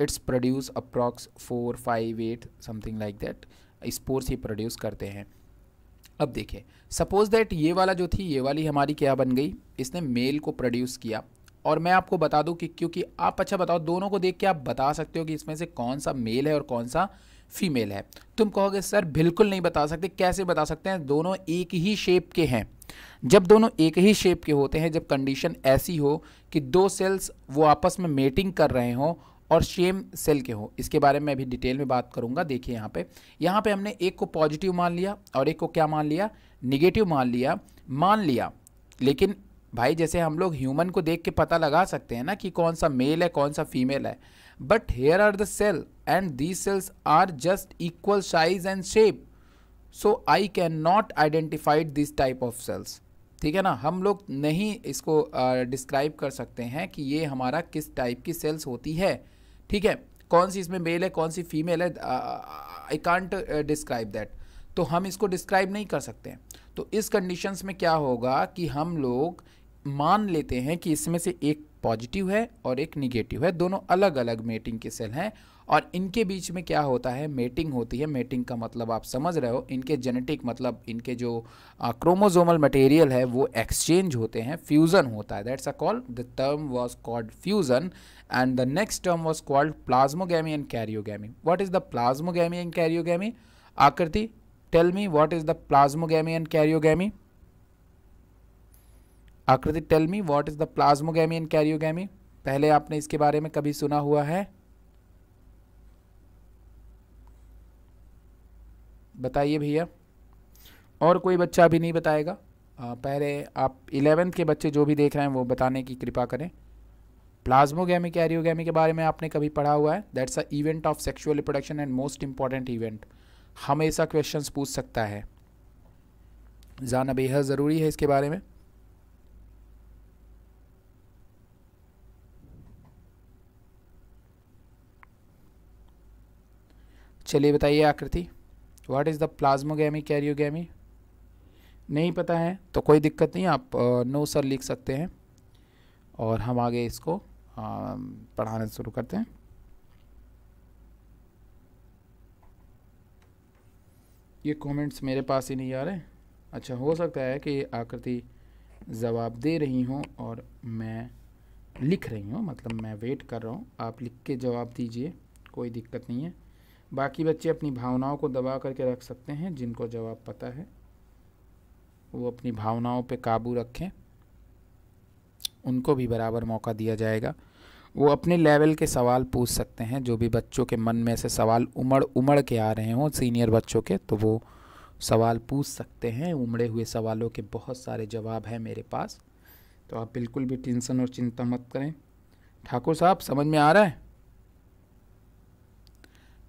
it's produce approx four five eight something like that spores ही प्रोड्यूस करते हैं अब देखिए सपोज दैट ये वाला जो थी ये वाली हमारी क्या बन गई इसने मेल को प्रोड्यूस किया और मैं आपको बता दूं कि क्योंकि आप अच्छा बताओ दोनों को देख के आप बता सकते हो कि इसमें से कौन सा मेल है और कौन सा फीमेल है तुम कहोगे सर बिल्कुल नहीं बता सकते कैसे बता सकते हैं दोनों एक ही शेप के हैं जब दोनों एक ही शेप के होते हैं जब कंडीशन ऐसी हो कि दो सेल्स वो आपस में मेटिंग कर रहे हों और शेम सेल के हों इसके बारे में अभी डिटेल में बात करूंगा देखिए यहाँ पे यहाँ पे हमने एक को पॉजिटिव मान लिया और एक को क्या मान लिया निगेटिव मान लिया मान लिया लेकिन भाई जैसे हम लोग ह्यूमन को देख के पता लगा सकते हैं ना कि कौन सा मेल है कौन सा फीमेल है but here are the cell and these cells are just equal size and shape so I can not identified this type of cells ठीक है ना हम लोग नहीं इसको डिस्क्राइब कर सकते हैं कि ये हमारा किस टाइप की सेल्स होती है ठीक है कौन सी इसमें मेल है कौन सी फीमेल है आई कांट डिस्क्राइब दैट तो हम इसको डिस्क्राइब नहीं कर सकते हैं तो इस कंडीशंस में क्या होगा कि हम लोग मान लेते हैं कि इसमें से एक पॉजिटिव है और एक निगेटिव है दोनों अलग अलग मेटिंग के सेल हैं और इनके बीच में क्या होता है मेटिंग होती है मेटिंग का मतलब आप समझ रहे हो इनके जेनेटिक मतलब इनके जो क्रोमोजोमल मटेरियल है वो एक्सचेंज होते हैं फ्यूज़न होता है that's a call the term was called fusion and the next term was called plasmogamy and karyogamy. What is the plasmogamy and karyogamy? akriti tell me what is the plasmogamy and karyogamy? akriti tell me what is the plasmogamy and karyogamy पहले आपने इसके बारे में कभी सुना हुआ है बताइए भैया और कोई बच्चा अभी नहीं बताएगा आ, पहले आप इलेवेंथ के बच्चे जो भी देख रहे हैं वो बताने की कृपा करें प्लाज्मोगैमिक कैरियोगेमी के बारे में आपने कभी पढ़ा हुआ है that's a event of sexual reproduction and most important event हमेशा क्वेश्चन पूछ सकता है जाना बेहद ज़रूरी है इसके बारे में चलिए बताइए Aakriti what is the plasmogamy karyogamy नहीं पता है तो कोई दिक्कत नहीं आप नो सर लिख सकते हैं और हम आगे इसको पढ़ाना शुरू करते हैं ये कमेंट्स मेरे पास ही नहीं आ रहे अच्छा हो सकता है कि आकृति जवाब दे रही हूँ और मैं लिख रही हूँ मतलब मैं वेट कर रहा हूँ आप लिख के जवाब दीजिए कोई दिक्कत नहीं है बाकी बच्चे अपनी भावनाओं को दबा करके रख सकते हैं जिनको जवाब पता है वो अपनी भावनाओं पे काबू रखें उनको भी बराबर मौका दिया जाएगा वो अपने लेवल के सवाल पूछ सकते हैं जो भी बच्चों के मन में से सवाल उमड़ उमड़ के आ रहे हों सीनियर बच्चों के तो वो सवाल पूछ सकते हैं उमड़े हुए सवालों के बहुत सारे जवाब हैं मेरे पास तो आप बिल्कुल भी टेंशन और चिंता मत करें ठाकुर साहब समझ में आ रहा है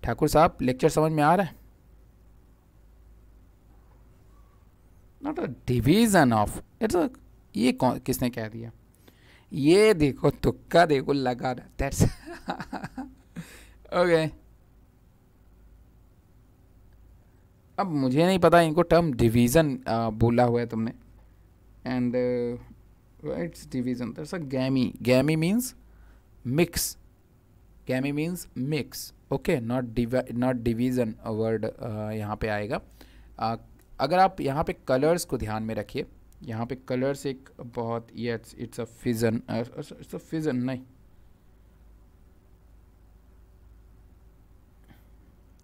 ठाकुर साहब लेक्चर समझ में आ रहा है not a division of it's ये कौन किसने कह दिया ये देखो तुक्का देखो लगा रहा दैट्स ओके अब मुझे नहीं पता इनको टर्म डिवीज़न बोला हुआ है तुमने and rights division that's a gamy gamy means mix gamy means mix okay not not division word यहाँ पे आएगा uh, अगर आप यहाँ पे कलर्स को ध्यान में रखिए यहाँ पे कलर्स एक बहुत ये it's a fission it's a fission नहीं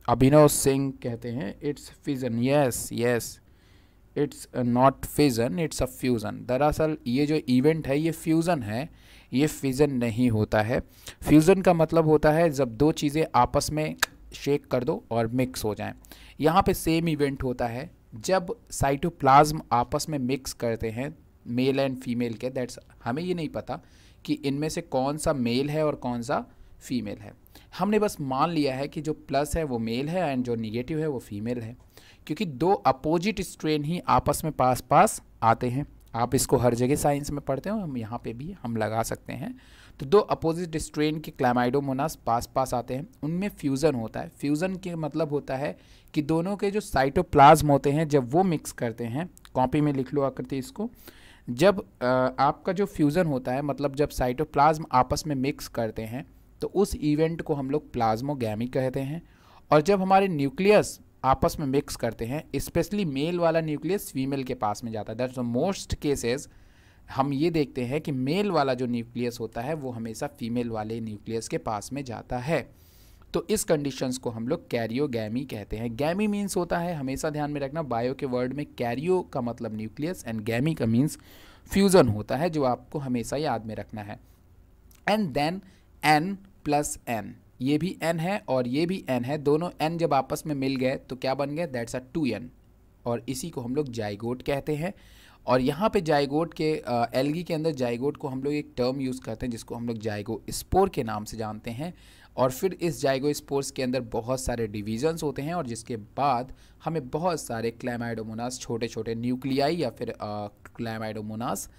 अभिनव सिंह कहते हैं it's fission yes yes it's not fission it's a fusion दरअसल ये जो इवेंट है ये फ्यूज़न है ये फिजन नहीं होता है फ्यूज़न का मतलब होता है जब दो चीज़ें आपस में शेक कर दो और मिक्स हो जाएं यहाँ पे सेम इवेंट होता है जब साइटोप्लाज्म आपस में मिक्स करते हैं मेल एंड फीमेल के दैट्स हमें ये नहीं पता कि इनमें से कौन सा मेल है और कौन सा फीमेल है हमने बस मान लिया है कि जो प्लस है वो मेल है एंड जो निगेटिव है वो फीमेल है क्योंकि दो अपोजिट स्ट्रेन ही आपस में पास पास आते हैं आप इसको हर जगह साइंस में पढ़ते हो हम यहाँ पे भी हम लगा सकते हैं तो दो अपोजिट स्ट्रेन के क्लामाइडोमोनास पास पास आते हैं उनमें फ्यूज़न होता है फ्यूज़न के मतलब होता है कि दोनों के जो साइटोप्लाज्म होते हैं जब वो मिक्स करते हैं कॉपी में लिख लो आकृति इसको जब आपका जो फ्यूज़न होता है मतलब जब साइटोप्लाज्म आपस में मिक्स करते हैं तो उस इवेंट को हम लोग प्लाज्मोगैमी कहते हैं और जब हमारे न्यूक्लियस आपस में मिक्स करते हैं स्पेशली मेल वाला न्यूक्लियस फीमेल के पास में जाता है दैट्स द मोस्ट केसेज हम ये देखते हैं कि मेल वाला जो न्यूक्लियस होता है वो हमेशा फीमेल वाले न्यूक्लियस के पास में जाता है तो इस कंडीशंस को हम लोग कैरियोगैमी कहते हैं गैमी मीन्स होता है हमेशा ध्यान में रखना बायो के वर्ड में कैरियो का मतलब न्यूक्लियस एंड गैमी का मीन्स फ्यूज़न होता है जो आपको हमेशा याद में रखना है and then N plus N ये भी एन है और ये भी एन है दोनों एन जब आपस में मिल गए तो क्या बन गए दैट्स अ टू एन और इसी को हम लोग जाइगोट कहते हैं और यहाँ पे जाइगोट के एलगी के अंदर जाइगोट को हम लोग एक टर्म यूज़ करते हैं जिसको हम लोग जाइगो स्पोर के नाम से जानते हैं और फिर इस जाइगो स्पोर्स के अंदर बहुत सारे डिवीजन्स होते हैं और जिसके बाद हमें बहुत सारे क्लैमाइडोमोनास छोटे छोटे न्यूक्लियाई या फिर क्लैमाइडोमोनास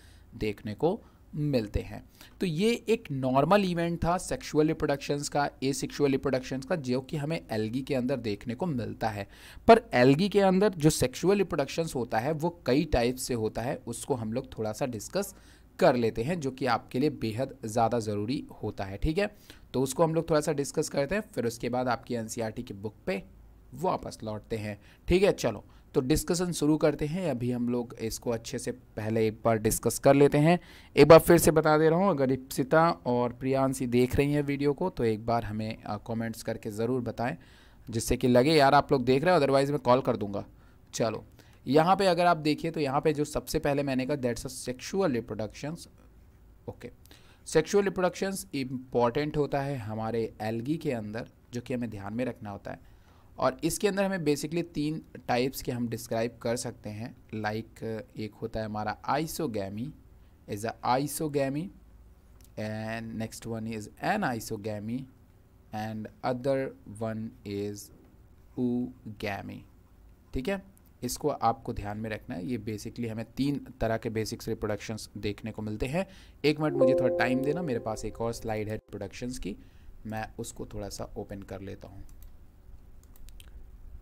देखने को मिलते हैं तो ये एक नॉर्मल इवेंट था सेक्सुअल रिप्रोडक्शंस का ए सेक्शुअल रिप्रोडक्शंस का जो कि हमें एलगी के अंदर देखने को मिलता है पर एलगी के अंदर जो सेक्सुअल रिप्रोडक्शंस होता है वो कई टाइप से होता है उसको हम लोग थोड़ा सा डिस्कस कर लेते हैं जो कि आपके लिए बेहद ज़्यादा ज़रूरी होता है ठीक है तो उसको हम लोग थोड़ा सा डिस्कस करते हैं फिर उसके बाद आपकी एन e की बुक पर वापस लौटते हैं ठीक है चलो तो डिस्कशन शुरू करते हैं अभी हम लोग इसको अच्छे से पहले एक बार डिस्कस कर लेते हैं एक बार फिर से बता दे रहा हूँ अगर इप्सिता और प्रियांशी देख रही हैं वीडियो को तो एक बार हमें कमेंट्स करके ज़रूर बताएं जिससे कि लगे यार आप लोग देख रहे हो अदरवाइज़ मैं कॉल कर दूंगा चलो यहाँ पे अगर आप देखिए तो यहाँ पे जो सबसे पहले मैंने कहा that's a sexual reproductions okay sexual reproductions important होता है हमारे एलगी के अंदर जो कि हमें ध्यान में रखना होता है और इसके अंदर हमें बेसिकली तीन टाइप्स के हम डिस्क्राइब कर सकते हैं लाइक like, uh, एक होता है हमारा isogamy is a isogamy and next one is an isogamy and other one is gamy ठीक है इसको आपको ध्यान में रखना है ये बेसिकली हमें तीन तरह के बेसिक्स रिप्रोडक्शंस देखने को मिलते हैं एक मिनट मुझे थोड़ा टाइम देना मेरे पास एक और स्लाइड है प्रोडक्शंस की मैं उसको थोड़ा सा ओपन कर लेता हूँ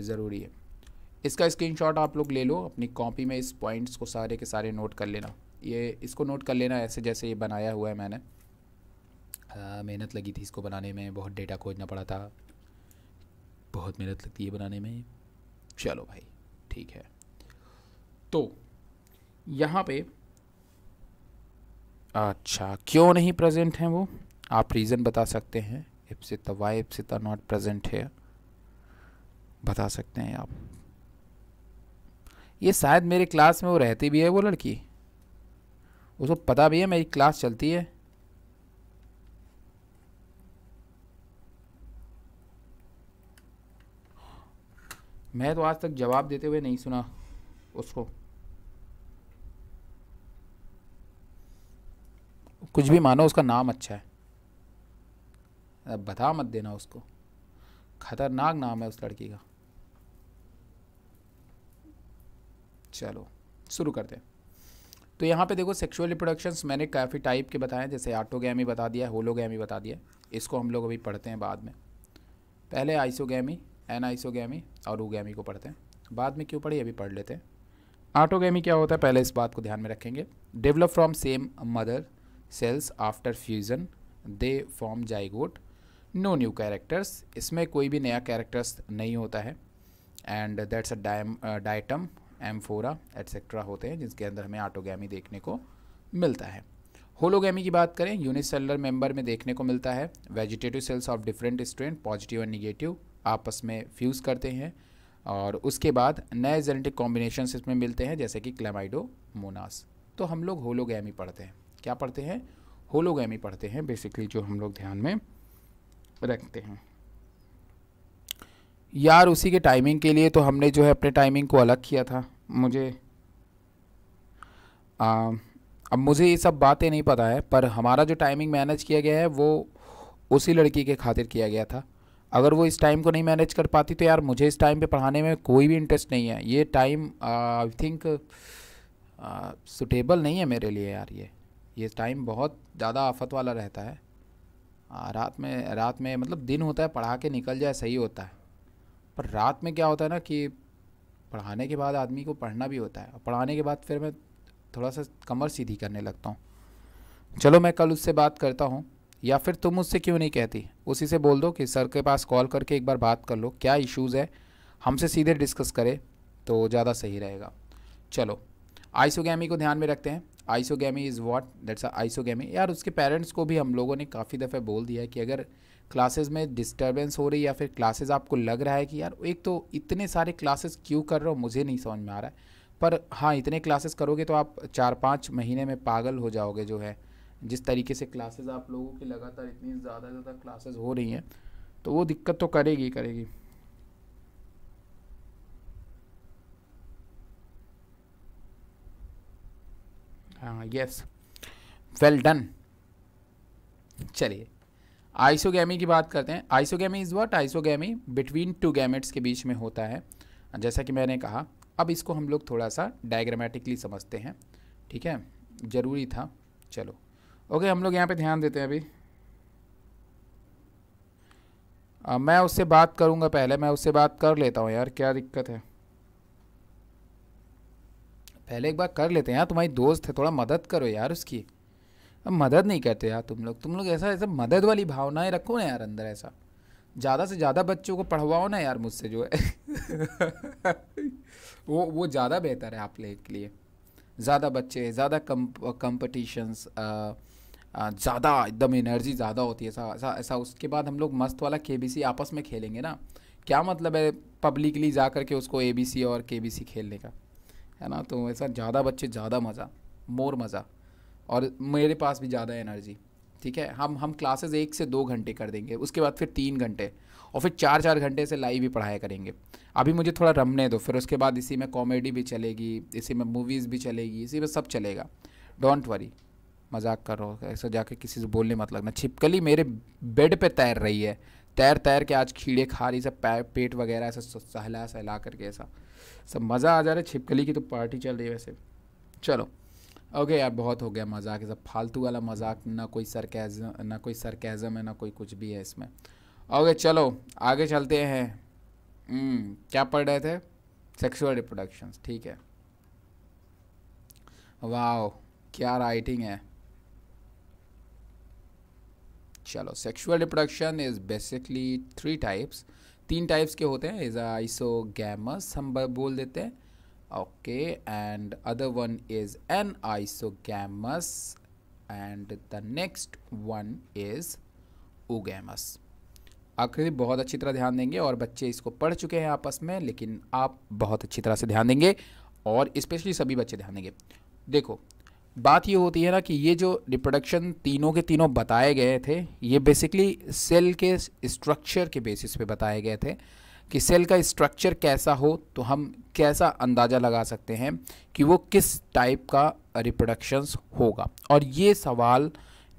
ज़रूरी है इसका स्क्रीनशॉट आप लोग ले लो अपनी कॉपी में इस पॉइंट्स को सारे के सारे नोट कर लेना ये इसको नोट कर लेना ऐसे जैसे ये बनाया हुआ है मैंने मेहनत लगी थी इसको बनाने में बहुत डेटा खोजना पड़ा था बहुत मेहनत लगती है बनाने में चलो भाई ठीक है तो यहाँ पे अच्छा क्यों नहीं प्रेजेंट हैं वो आप रीज़न बता सकते हैं Ipsit why Ipsit not present है बता सकते हैं आप ये शायद मेरे क्लास में वो रहती भी है वो लड़की उसको पता भी है मेरी क्लास चलती है मैं तो आज तक जवाब देते हुए नहीं सुना उसको कुछ भी मानो उसका नाम अच्छा है बता मत देना उसको ख़तरनाक नाम है उस लड़की का चलो शुरू करते हैं तो यहाँ पे देखो सेक्सुअल रिप्रोडक्शंस मैंने काफ़ी टाइप के बताए जैसे आटोगैमी बता दिया होलोगैमी बता दिया इसको हम लोग अभी पढ़ते हैं बाद में पहले आइसोगैमी आइसोगैमी और ओगैमी को पढ़ते हैं बाद में क्यों पढ़ी अभी पढ़ लेते हैं आटोगैमी क्या होता है पहले इस बात को ध्यान में रखेंगे develop from same mother cells after fusion they form zygote no new characters इसमें कोई भी नया कैरेक्टर्स नहीं होता है and that's a diatom diatom Amphora etcetera होते हैं जिसके अंदर हमें आटोगैमी देखने को मिलता है होलोगैमी की बात करें यूनिसेलुलर मेंबर में देखने को मिलता है vegetative cells of different strain positive और निगेटिव आपस में फ्यूज़ करते हैं और उसके बाद नए जेनेटिक कॉम्बिनेशन इसमें मिलते हैं जैसे कि क्लेमाइडोमोनास तो हम लोग होलोगैमी पढ़ते हैं क्या पढ़ते हैं होलोगैमी पढ़ते हैं बेसिकली जो हम लोग ध्यान में रखते हैं यार उसी के टाइमिंग के लिए तो हमने जो है अपने टाइमिंग को अलग किया था मुझे आ, अब मुझे ये सब बातें नहीं पता है पर हमारा जो टाइमिंग मैनेज किया गया है वो उसी लड़की के खातिर किया गया था अगर वो इस टाइम को नहीं मैनेज कर पाती तो यार मुझे इस टाइम पे पढ़ाने में कोई भी इंटरेस्ट नहीं है ये टाइम आई थिंक सुटेबल नहीं है मेरे लिए यार ये ये टाइम बहुत ज़्यादा आफत वाला रहता है आ, रात में रात में मतलब दिन होता है पढ़ा के निकल जाए सही होता है और रात में क्या होता है ना कि पढ़ाने के बाद आदमी को पढ़ना भी होता है और पढ़ाने के बाद फिर मैं थोड़ा सा कमर सीधी करने लगता हूँ चलो मैं कल उससे बात करता हूँ या फिर तुम उससे क्यों नहीं कहती उसी से बोल दो कि सर के पास कॉल करके एक बार बात कर लो क्या इश्यूज़ है हमसे सीधे डिस्कस करें तो ज़्यादा सही रहेगा चलो आइसोगैमी को ध्यान में रखते हैं isogamy is what that's isogamy यार उसके पेरेंट्स को भी हम लोगों ने काफ़ी दफ़े बोल दिया है कि अगर क्लासेस में डिस्टर्बेंस हो रही है या फिर क्लासेस आपको लग रहा है कि यार एक तो इतने सारे क्लासेस क्यों कर रहे हो मुझे नहीं समझ में आ रहा है पर हाँ इतने क्लासेस करोगे तो आप चार पाँच महीने में पागल हो जाओगे जो है जिस तरीके से क्लासेस आप लोगों की लगातार इतनी ज़्यादा ज़्यादा क्लासेस हो रही हैं तो वो दिक्कत तो करेगी करेगी हाँ यस वेल डन चलिए आइसोगैमी की बात करते हैं isogamy is what isogamy between two gametes के बीच में होता है जैसा कि मैंने कहा अब इसको हम लोग थोड़ा सा डायग्रामेटिकली समझते हैं ठीक है ज़रूरी था चलो ओके हम लोग यहाँ पे ध्यान देते हैं अभी आ, मैं उससे बात करूँगा पहले मैं उससे बात कर लेता हूँ यार क्या दिक्कत है पहले एक बार कर लेते हैं यार तुम्हारी दोस्त है थोड़ा मदद करो यार उसकी अब मदद नहीं करते यार तुम लोग तुम लोग ऐसा ऐसा मदद वाली भावनाएं रखो ना यार अंदर ऐसा ज़्यादा से ज़्यादा बच्चों को पढ़वाओ ना यार मुझसे जो है वो वो ज़्यादा बेहतर है आप लोग के लिए ज़्यादा बच्चे ज़्यादा कंपटिशन्स ज़्यादा एकदम एनर्जी ज़्यादा होती है ऐसा ऐसा ऐसा उसके बाद हम लोग मस्त वाला के आपस में खेलेंगे ना क्या मतलब है पब्लिकली जा कर के उसको ए और के खेलने का है ना तो ऐसा ज़्यादा बच्चे ज़्यादा मज़ा मोर मज़ा और मेरे पास भी ज़्यादा एनर्जी ठीक है हम हम क्लासेस एक से दो घंटे कर देंगे उसके बाद फिर तीन घंटे और फिर चार चार घंटे से लाइव ही पढ़ाया करेंगे अभी मुझे थोड़ा रमने दो फिर उसके बाद इसी में कॉमेडी भी चलेगी इसी में मूवीज़ भी चलेगी इसी में सब चलेगा डोंट वरी मजाक करो ऐसा जाके किसी से बोलने मत लगना छिपकली मेरे बेड पे तैर रही है तैर तैर के आज कीड़े खा रही सब पेट वगैरह ऐसा सहला सहला करके ऐसा सब मज़ा आ जा रहा है छिपकली की तो पार्टी चल रही है वैसे चलो ओके यार बहुत हो गया मजाक सब फालतू वाला मजाक ना कोई सरकैज ना कोई सरकैज़म है ना कोई कुछ भी है इसमें ओके चलो आगे चलते हैं हम्म, क्या पढ़ रहे थे सेक्सुअल रिप्रोडक्शन ठीक है वाह क्या राइटिंग है चलो sexual reproduction is basically three types तीन टाइप्स के होते हैं इज़ आइसोगैमस हम बोल देते हैं okay and other one is an isogamous and the next one is oogamous आखिर बहुत अच्छी तरह ध्यान देंगे और बच्चे इसको पढ़ चुके हैं आपस में लेकिन आप बहुत अच्छी तरह से ध्यान देंगे और स्पेशली सभी बच्चे ध्यान देंगे देखो बात ये होती है ना कि ये जो रिप्रोडक्शन तीनों के तीनों बताए गए थे ये बेसिकली सेल के स्ट्रक्चर के बेसिस पे बताए गए थे कि सेल का स्ट्रक्चर कैसा हो तो हम कैसा अंदाज़ा लगा सकते हैं कि वो किस टाइप का रिप्रोडक्शंस होगा और ये सवाल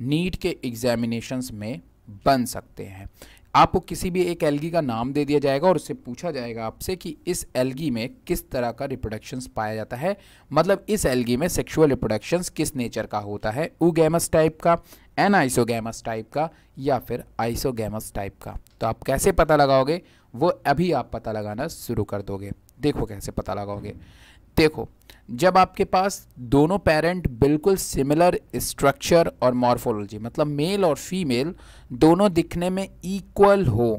नीट के एग्जामिनेशंस में बन सकते हैं आपको किसी भी एक एलगी का नाम दे दिया जाएगा और उससे पूछा जाएगा आपसे कि इस एलगी में किस तरह का रिप्रोडक्शंस पाया जाता है मतलब इस एलगी में सेक्सुअल रिप्रोडक्शंस किस नेचर का होता है उगैमस टाइप का एन आइसोगैमस टाइप का या फिर आइसोगैमस टाइप का तो आप कैसे पता लगाओगे वो अभी आप पता लगाना शुरू कर दोगे देखो कैसे पता लगाओगे देखो जब आपके पास दोनों पेरेंट बिल्कुल सिमिलर स्ट्रक्चर और मॉर्फोलॉजी मतलब मेल और फीमेल दोनों दिखने में इक्वल हो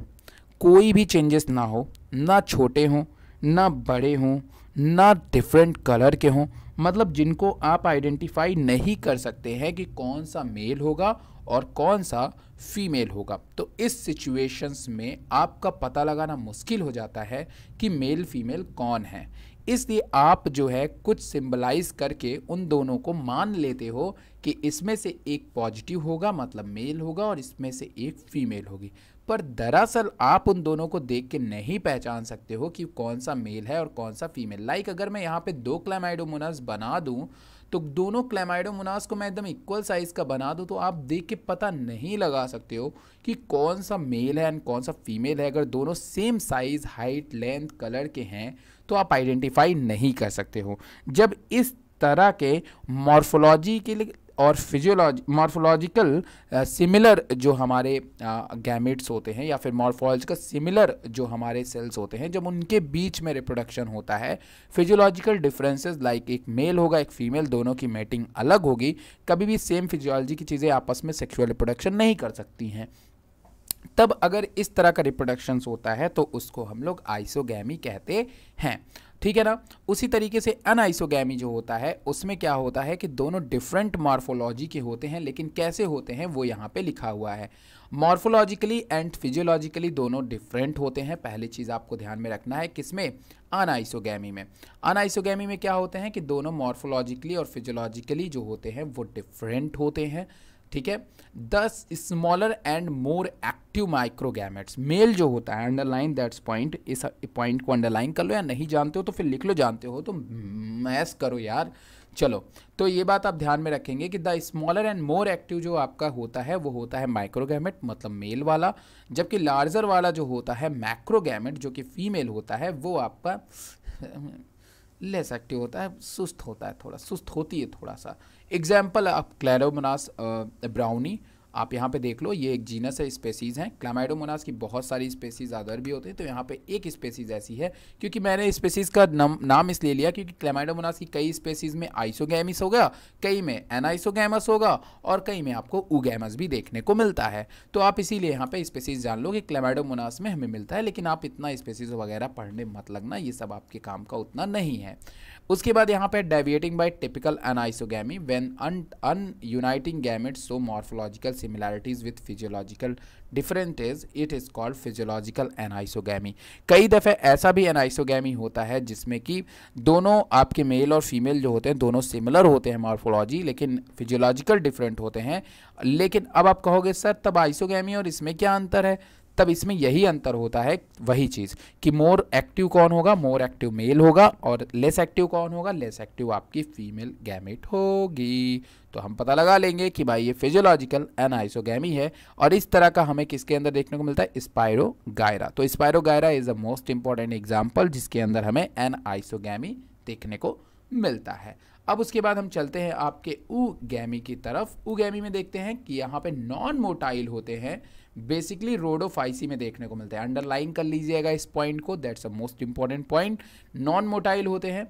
कोई भी चेंजेस ना हो ना छोटे हों ना बड़े हों ना डिफरेंट कलर के हों मतलब जिनको आप आइडेंटिफाई नहीं कर सकते हैं कि कौन सा मेल होगा और कौन सा फीमेल होगा तो इस सिचुएशंस में आपका पता लगाना मुश्किल हो जाता है कि मेल फीमेल कौन है इसलिए आप जो है कुछ सिंबलाइज करके उन दोनों को मान लेते हो कि इसमें से एक पॉजिटिव होगा मतलब मेल होगा और इसमें से एक फीमेल होगी पर दरअसल आप उन दोनों को देख के नहीं पहचान सकते हो कि कौन सा मेल है और कौन सा फीमेल लाइक अगर मैं यहाँ पे दो क्लामाइडोमोनास बना दूँ तो दोनों क्लेमाइडोमोनास को मैं एकदम इक्वल साइज़ का बना दूँ तो आप देख के पता नहीं लगा सकते हो कि कौन सा मेल है एंड कौन सा फीमेल है अगर दोनों same size height length colour के हैं तो आप आइडेंटिफाई नहीं कर सकते हो जब इस तरह के मॉर्फोलॉजी के लिए और फिजियोलॉजी मॉर्फोलॉजिकल सिमिलर जो हमारे गैमेट्स uh, होते हैं या फिर मॉर्फोलॉजिकल सिमिलर जो हमारे सेल्स होते हैं जब उनके बीच में रिप्रोडक्शन होता है फिजियोलॉजिकल डिफरेंसेस लाइक एक मेल होगा एक फीमेल दोनों की मेटिंग अलग होगी कभी भी सेम फिजियोलॉजी की चीज़ें आपस में सेक्शुअल रिप्रोडक्शन नहीं कर सकती हैं तब अगर इस तरह का रिप्रोडक्शंस होता है तो उसको हम लोग आइसोगैमी कहते हैं ठीक है ना उसी तरीके से आइसोगी जो होता है उसमें क्या होता है कि दोनों डिफरेंट मॉर्फोलॉजी के होते हैं लेकिन कैसे होते हैं वो यहाँ पे लिखा हुआ है मॉर्फोलॉजिकली एंड फिजियोलॉजिकली दोनों डिफरेंट होते हैं पहली चीज़ आपको ध्यान में रखना है किसमें आइसोगी में आइसोगी में क्या होते हैं कि दोनों मॉर्फोलॉजिकली और फिजियोलॉजिकली जो होते हैं वो डिफरेंट होते हैं ठीक है दस smaller and more active microgametes male जो होता है अंडरलाइन दैट्स पॉइंट इस पॉइंट को अंडरलाइन कर लो या नहीं जानते हो तो फिर लिख लो जानते हो तो मैस करो यार चलो तो ये बात आप ध्यान में रखेंगे कि the smaller and more active जो आपका होता है वो होता है माइक्रोगैमेट मतलब मेल वाला जबकि लार्जर वाला जो होता है मैक्रोगैमेट जो कि फीमेल होता है वो आपका लेस एक्टिव होता है सुस्त होता है थोड़ा सुस्त होती है थोड़ा सा एग्जाम्पल आप क्लैरोमनास ब्राउनी uh, आप यहाँ पे देख लो ये एक जीनस है स्पेसीज़ हैं क्लामाइडोमोनास की बहुत सारी स्पेसीज़ अदर भी होते हैं तो यहाँ पे एक स्पेसीज़ ऐसी है क्योंकि मैंने स्पेसीज़ का नम, नाम इसलिए लिया क्योंकि क्लामाइडोमोनास की कई स्पेसीज़ में आइसोगैमिस होगा कई में एनाइसोगैमस होगा और कई में आपको उगैमस भी देखने को मिलता है तो आप इसीलिए यहाँ पर स्पेसीज़ जान लो कि क्लामाइडोमोनास में हमें मिलता है लेकिन आप इतना स्पेसीज़ वगैरह पढ़ने मत लगना ये सब आपके काम का उतना नहीं है उसके बाद यहाँ पे deviating by typical anisogamy when an uniting gamete so morphological similarities with physiological differences it is called physiological anisogamy कई दफ़े ऐसा भी एनाइसोगैमी होता है जिसमें कि दोनों आपके मेल और फीमेल जो होते हैं दोनों सिमिलर होते हैं मॉर्फोलॉजी लेकिन फिजियोलॉजिकल डिफरेंट होते हैं लेकिन अब आप कहोगे सर तब आइसोगैमी और इसमें क्या अंतर है तब इसमें यही अंतर होता है वही चीज़ कि मोर एक्टिव कौन होगा मोर एक्टिव मेल होगा और लेस एक्टिव कौन होगा लेस एक्टिव आपकी फीमेल गैमेट होगी तो हम पता लगा लेंगे कि भाई ये फिजियोलॉजिकल एनाइसोगैमी है और इस तरह का हमें किसके अंदर देखने को मिलता है स्पायरो गायरा तो Spirogyra is a most important example जिसके अंदर हमें एन आइसोगी देखने को मिलता है अब उसके बाद हम चलते हैं आपके ऊ गैमी की तरफ ऊ गैमी में देखते हैं कि यहाँ पे नॉन मोटाइल होते हैं बेसिकली रोडोफाइसी में देखने को मिलता है अंडरलाइन कर लीजिएगा इस पॉइंट को that's a most important point non motile होते हैं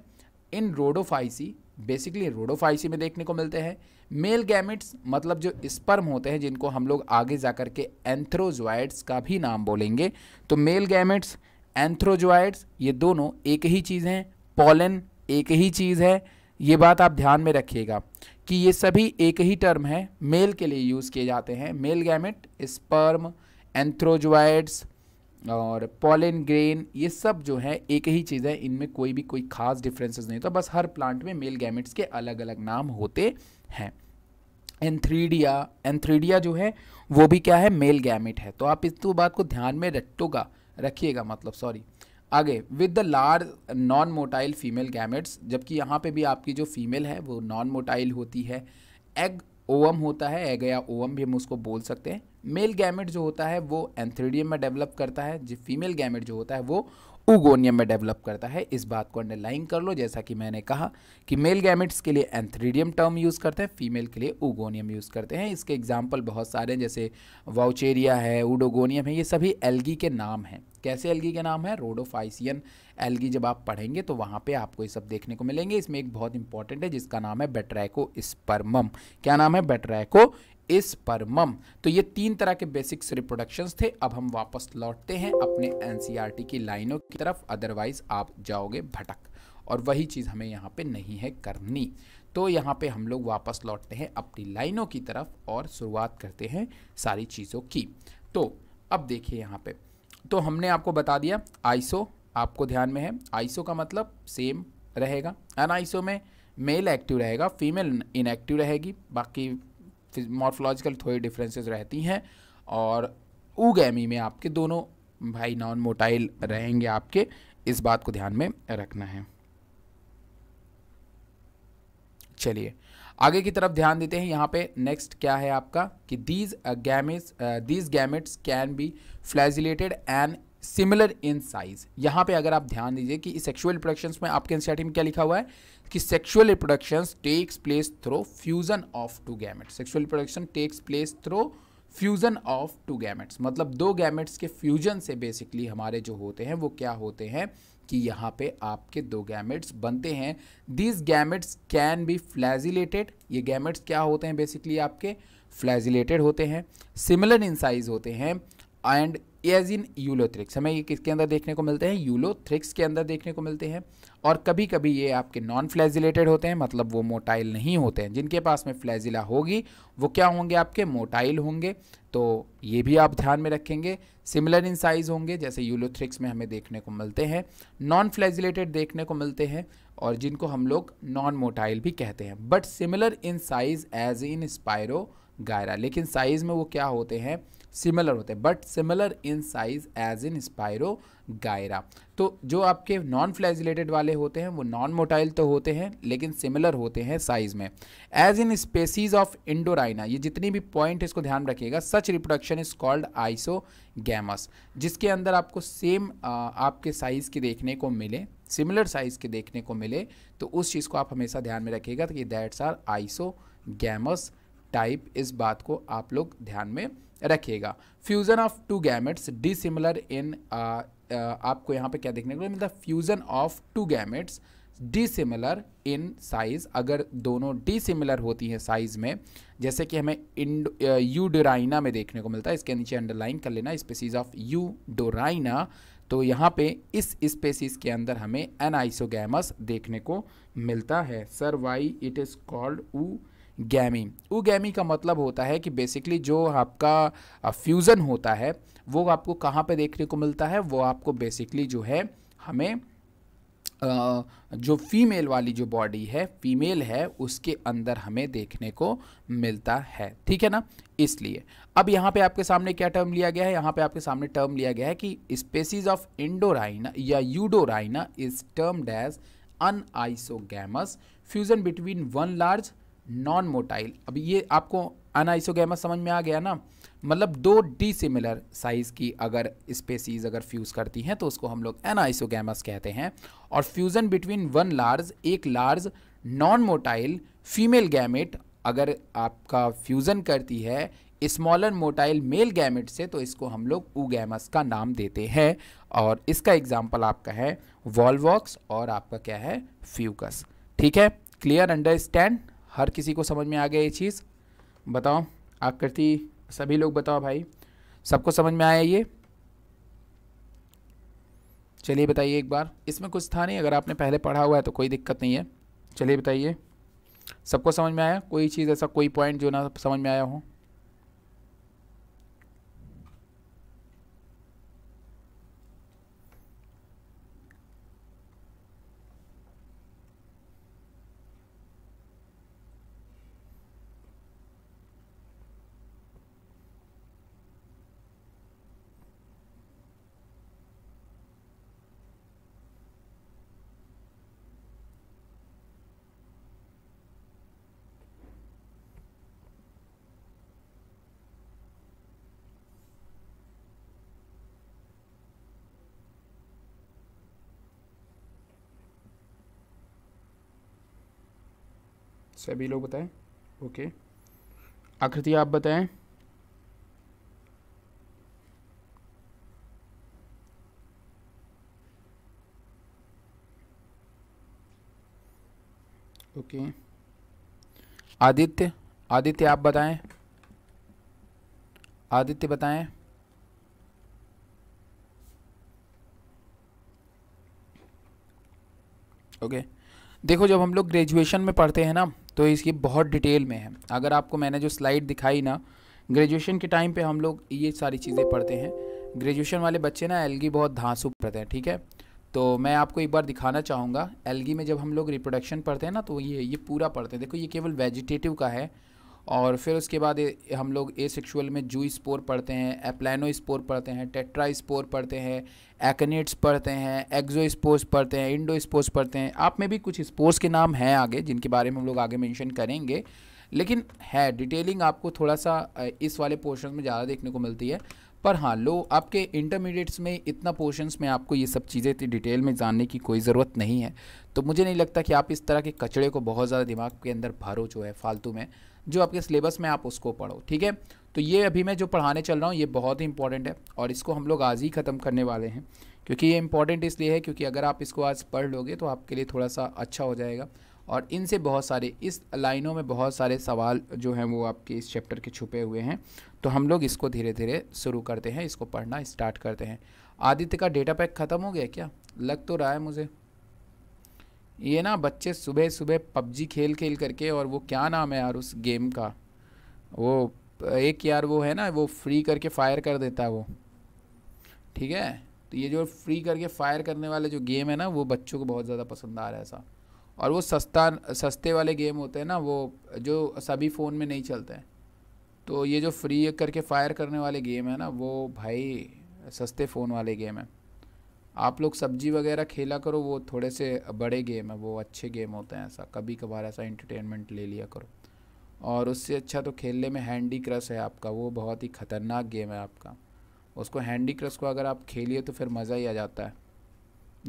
इन रोडोफाइसी बेसिकली रोडोफाइसी में देखने को मिलते हैं मेल गैमिट्स मतलब जो स्पर्म होते हैं जिनको हम लोग आगे जा के एंथ्रोजोइड्स का भी नाम बोलेंगे तो मेल गैमिट्स एंथ्रोजोइड्स ये दोनों एक ही चीज़ हैं पॉलन एक ही चीज़ है ये बात आप ध्यान में रखिएगा कि ये सभी एक ही टर्म है मेल के लिए यूज़ किए जाते हैं मेल गैमेट स्पर्म एंथ्रोजवाइड्स और पॉलिन ग्रेन ये सब जो है एक ही चीज़ है इनमें कोई भी कोई खास डिफरेंसेस नहीं होता तो बस हर प्लांट में मेल गैमेट्स के अलग अलग नाम होते हैं एंथ्रीडिया एंथ्रीडिया जो है वो भी क्या है मेल गैमेट है तो आप इस तो बात को ध्यान में रखोगा रखिएगा मतलब सॉरी आगे with the large non motile female gametes जबकि यहाँ पे भी आपकी जो फीमेल है वो नॉन मोटाइल होती है एग ओवम होता है एग या ओवम भी हम उसको बोल सकते हैं मेल गैमेट जो होता है वो एंथ्रीडियम में डेवलप करता है जो फीमेल गैमेट जो होता है वो उगोनियम में डेवलप करता है इस बात को अंडरलाइन कर लो जैसा कि मैंने कहा कि मेल गैमेट्स के लिए एंथ्रीडियम टर्म यूज़ करते हैं फीमेल के लिए उगोनियम यूज़ करते हैं इसके एग्जाम्पल बहुत सारे हैं जैसे वाउचेरिया है उडोगोनियम है ये सभी एलगी के नाम हैं कैसे एलगी के नाम है रोडोफाइसियन एलगी जब आप पढ़ेंगे तो वहाँ पे आपको ये सब देखने को मिलेंगे इसमें एक बहुत इंपॉर्टेंट है जिसका नाम है बेट्रैको स्पर्मम क्या नाम है बेट्रैको इस परमम तो ये तीन तरह के बेसिक्स रिप्रोडक्शंस थे अब हम वापस लौटते हैं अपने एनसीईआरटी e की लाइनों की तरफ अदरवाइज आप जाओगे भटक और वही चीज़ हमें यहाँ पे नहीं है करनी तो यहाँ पे हम लोग वापस लौटते हैं अपनी लाइनों की तरफ और शुरुआत करते हैं सारी चीज़ों की तो अब देखिए यहाँ पे तो हमने आपको बता दिया आइसो आपको ध्यान में है आइसो का मतलब सेम रहेगा अन आइसो में मेल एक्टिव रहेगा फीमेल इनएक्टिव रहेगी बाकी मॉर्फोलॉजिकल थोड़ी डिफरेंसेस रहती हैं और ऊगैमी में आपके दोनों भाई नॉन मोटाइल रहेंगे आपके इस बात को ध्यान में रखना है चलिए आगे की तरफ ध्यान देते हैं यहाँ पे नेक्स्ट क्या है आपका कि these gametes these gametes can be flagellated and similar in size यहाँ पे अगर आप ध्यान दीजिए कि सेक्सुअल प्रोडक्शंस में आपके एनसीआरटी e में क्या लिखा हुआ है कि sexual reproduction takes place through fusion of two gamete sexual reproduction takes place through fusion of two gametes मतलब दो गैमेट्स के फ्यूजन से बेसिकली हमारे जो होते हैं वो क्या होते हैं कि यहाँ पे आपके दो गैमेट्स बनते हैं these gametes can be flagellated ये गैमेट्स क्या होते हैं बेसिकली आपके फ्लैजिलेटेड होते हैं सिमिलर इन साइज होते हैं एंड एज इन यूलोथ्रिक्स हमें ये किसके अंदर देखने को मिलते हैं यूलोथ्रिक्स के अंदर देखने को मिलते हैं और कभी कभी ये आपके नॉन फ्लैजिलेटेड होते हैं मतलब वो मोटाइल नहीं होते हैं जिनके पास में फ्लैजिला होगी वो क्या होंगे आपके मोटाइल होंगे तो ये भी आप ध्यान में रखेंगे सिमिलर इन साइज़ होंगे जैसे यूलोथ्रिक्स में हमें देखने को मिलते हैं नॉन फ्लैजिलेटेड देखने को मिलते हैं और जिनको हम लोग नॉन मोटाइल भी कहते हैं but similar in size as in Spirogyra लेकिन साइज़ में वो क्या होते हैं सिमिलर होते हैं but similar in size as in Spirogyra तो जो आपके नॉन फ्लैजिलेटेड वाले होते हैं वो नॉन मोटाइल तो होते हैं लेकिन सिमिलर होते हैं साइज में as in species of Eudorina ये जितनी भी पॉइंट इसको ध्यान रखिएगा such reproduction is called isogamous जिसके अंदर आपको सेम आपके साइज़ के देखने को मिले सिमिलर साइज़ के देखने को मिले तो उस चीज़ को आप हमेशा ध्यान में रखिएगा कि that's are isogamous type इस बात को आप लोग ध्यान में रखेगा fusion of two gametes dissimilar in आपको यहाँ पे क्या देखने को मिलता है fusion of two gametes dissimilar in size अगर दोनों डिसिमिलर होती हैं साइज़ में जैसे कि हमें इंड यूडोराइना uh, में देखने को मिलता है इसके नीचे अंडरलाइन कर लेना स्पेसीज़ ऑफ यूडोराइना तो यहाँ पे इस स्पेसीज़ के अंदर हमें एनाइसोगैमस देखने को मिलता है sir why it is called oogamy गैमी का मतलब होता है कि बेसिकली जो आपका फ्यूज़न होता है वो आपको कहाँ पे देखने को मिलता है वो आपको बेसिकली जो है हमें जो फीमेल वाली जो बॉडी है फीमेल है उसके अंदर हमें देखने को मिलता है ठीक है ना इसलिए अब यहाँ पे आपके सामने क्या टर्म लिया गया है यहाँ पे आपके सामने टर्म लिया गया है कि स्पेसीज ऑफ इंडोराइना या Eudorina is termed as anisogamous fusion between one large non motile अब ये आपको अनाइसोगैमस समझ में आ गया ना मतलब दो डी सिमिलर साइज़ की अगर स्पेसीज अगर फ्यूज़ करती हैं तो उसको हम लोग एनाइसोगैमस कहते हैं और फ्यूज़न बिटवीन वन लार्ज एक large non motile female gamete अगर आपका फ्यूज़न करती है स्मॉलर मोटाइल मेल गैमेट से तो इसको हम लोग ऊगैमस का नाम देते हैं और इसका एग्जाम्पल आपका है वॉलवॉक्स और आपका क्या है फ्यूकस ठीक है क्लियर अंडरस्टैंड हर किसी को समझ में आ गया ये चीज़ बताओ आकृति सभी लोग बताओ भाई सबको समझ में आया ये चलिए बताइए एक बार इसमें कुछ था नहीं अगर आपने पहले पढ़ा हुआ है तो कोई दिक्कत नहीं है चलिए बताइए सबको समझ में आया कोई चीज़ ऐसा कोई पॉइंट जो ना समझ में आया हो सभी लोग बताएं ओके आकृति आप बताएं ओके आदित्य आदित्य आप बताएं आदित्य बताएं ओके okay. देखो जब हम लोग ग्रेजुएशन में पढ़ते हैं ना तो इसकी बहुत डिटेल में है अगर आपको मैंने जो स्लाइड दिखाई ना ग्रेजुएशन के टाइम पे हम लोग ये सारी चीज़ें पढ़ते हैं ग्रेजुएशन वाले बच्चे ना एलगी बहुत धांसू पढ़ते हैं ठीक है तो मैं आपको एक बार दिखाना चाहूँगा एलगी में जब हम लोग रिप्रोडक्शन पढ़ते हैं ना तो ये ये पूरा पढ़ते हैं देखो ये केवल वेजिटेटिव का है और फिर उसके बाद हम लोग ए सेक्शुअल में जू स्पोर पढ़ते हैं एप्लानो स्पोर पढ़ते हैं टेट्रा स्पोर पढ़ते हैं एक्नेट्स पढ़ते हैं एक्जो स्पोर्स पढ़ते हैं इंडो स्पोर्स पढ़ते हैं आप में भी कुछ स्पोर्स के नाम हैं आगे जिनके बारे में हम लोग आगे मैंशन करेंगे लेकिन है डिटेलिंग आपको थोड़ा सा इस वाले पोर्शन में ज़्यादा देखने को मिलती है पर हाँ लो आपके इंटरमीडिएट्स में इतना पोर्शंस में आपको ये सब चीज़ें इतनी डिटेल में जानने की कोई ज़रूरत नहीं है तो मुझे नहीं लगता कि आप इस तरह के कचड़े को बहुत ज़्यादा दिमाग के अंदर भरो जो है फालतू में जो आपके सिलेबस में आप उसको पढ़ो ठीक है तो ये अभी मैं जो पढ़ाने चल रहा हूँ ये बहुत ही इंपॉर्टेंट है और इसको हम लोग आज ही ख़त्म करने वाले हैं क्योंकि ये इंपॉर्टेंट इसलिए है क्योंकि अगर आप इसको आज पढ़ लोगे तो आपके लिए थोड़ा सा अच्छा हो जाएगा और इनसे बहुत सारे इस लाइनों में बहुत सारे सवाल जो हैं वो आपके इस चैप्टर के छुपे हुए हैं तो हम लोग इसको धीरे धीरे शुरू करते हैं इसको पढ़ना स्टार्ट करते हैं आदित्य का डेटा पैक ख़त्म हो गया क्या लग तो रहा है मुझे ये ना बच्चे सुबह सुबह पबजी खेल खेल करके और वो क्या नाम है यार उस गेम का वो एक यार वो है ना वो फ्री करके फायर कर देता है वो ठीक है तो ये जो फ्री करके फायर करने वाले जो गेम है ना वो बच्चों को बहुत ज़्यादा पसंद आ रहा है ऐसा और वो सस्ता सस्ते वाले गेम होते हैं ना वो जो सभी फ़ोन में नहीं चलते हैं तो ये जो फ्री करके फायर करने वाले गेम है ना वो भाई सस्ते फ़ोन वाले गेम है आप लोग सब्जी वगैरह खेला करो वो थोड़े से बड़े गेम है वो अच्छे गेम होते हैं ऐसा कभी कभार ऐसा इंटरटेनमेंट ले लिया करो और उससे अच्छा तो खेलने में हैंडी क्रश है आपका वो बहुत ही ख़तरनाक गेम है आपका उसको हैंडी क्रश को अगर आप खेलिए तो फिर मज़ा ही आ जाता है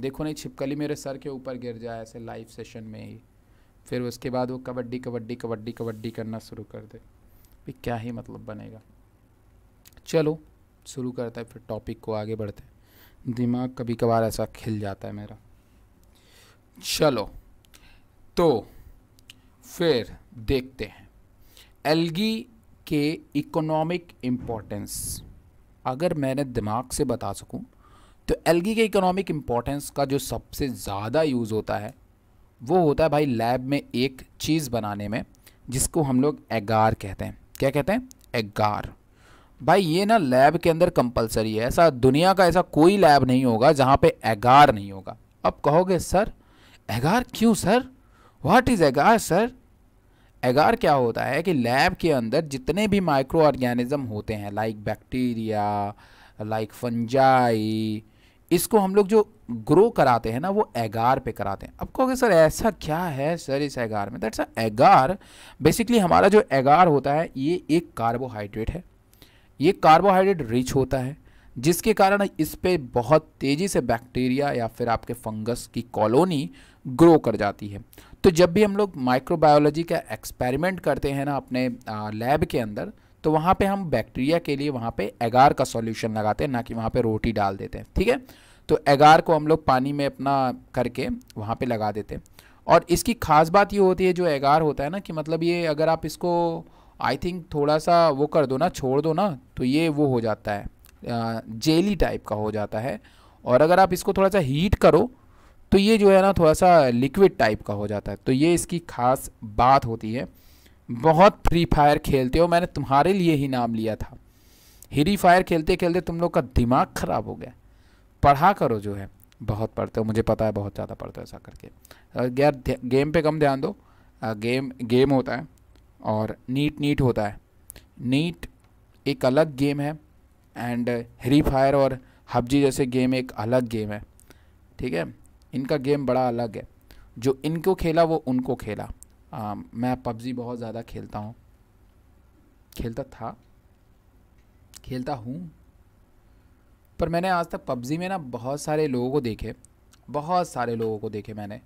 देखो नहीं छिपकली मेरे सर के ऊपर गिर जाए ऐसे लाइव सेशन में ही फिर उसके बाद वो कबड्डी कबड्डी कबड्डी कबड्डी करना शुरू कर दे भी क्या ही मतलब बनेगा चलो शुरू करता है फिर टॉपिक को आगे बढ़ते हैं दिमाग कभी कभार ऐसा खिल जाता है मेरा चलो तो फिर देखते हैं एलगी के इकोनॉमिक इम्पोर्टेंस अगर मैंने दिमाग से बता सकूं तो एलगी के इकोनॉमिक इम्पोर्टेंस का जो सबसे ज़्यादा यूज़ होता है वो होता है भाई लैब में एक चीज़ बनाने में जिसको हम लोग एगार कहते हैं क्या कहते हैं एगार भाई ये ना लैब के अंदर कंपलसरी है ऐसा दुनिया का ऐसा कोई लैब नहीं होगा जहाँ पे एगार नहीं होगा अब कहोगे सर एगार क्यों sir what is agar sir agar क्या होता है कि लैब के अंदर जितने भी माइक्रो ऑर्गेनिज़म होते हैं लाइक बैक्टीरिया लाइक फंजाई इसको हम लोग जो ग्रो कराते हैं ना वो एगार पे कराते हैं अब कहोगे सर ऐसा क्या है सर इस एगार में दैट्स एगार बेसिकली हमारा जो एगार होता है ये एक कार्बोहाइड्रेट है ये कार्बोहाइड्रेट रिच होता है जिसके कारण इस पर बहुत तेज़ी से बैक्टीरिया या फिर आपके फंगस की कॉलोनी ग्रो कर जाती है तो जब भी हम लोग माइक्रोबायोलॉजी का एक्सपेरिमेंट करते हैं ना अपने लैब के अंदर तो वहाँ पे हम बैक्टीरिया के लिए वहाँ पे एगार का सॉल्यूशन लगाते हैं ना कि वहाँ पे रोटी डाल देते हैं ठीक है तो एगार को हम लोग पानी में अपना करके वहाँ पे लगा देते हैं और इसकी खास बात ये होती है जो एगार होता है ना कि मतलब ये अगर आप इसको आई थिंक थोड़ा सा वो कर दो ना छोड़ दो ना तो ये वो हो जाता है जेली टाइप का हो जाता है और अगर आप इसको थोड़ा सा हीट करो तो ये जो है ना थोड़ा सा लिक्विड टाइप का हो जाता है तो ये इसकी खास बात होती है बहुत फ्री फायर खेलते हो मैंने तुम्हारे लिए ही नाम लिया था हिरी फायर खेलते खेलते तुम लोग का दिमाग ख़राब हो गया पढ़ा करो जो है बहुत पढ़ते हो मुझे पता है बहुत ज़्यादा पढ़ते हो ऐसा करके यार गेम पे कम ध्यान दो गेम गेम होता है और नीट नीट होता है नीट एक अलग गेम है एंड हरी फायर और हब्जी जैसे गेम एक अलग गेम है ठीक है इनका गेम बड़ा अलग है जो इनको खेला वो उनको खेला आ, मैं पबजी बहुत ज़्यादा खेलता हूँ खेलता था खेलता हूँ पर मैंने आज तक पबजी में ना बहुत सारे लोगों को देखे बहुत सारे लोगों को देखे मैंने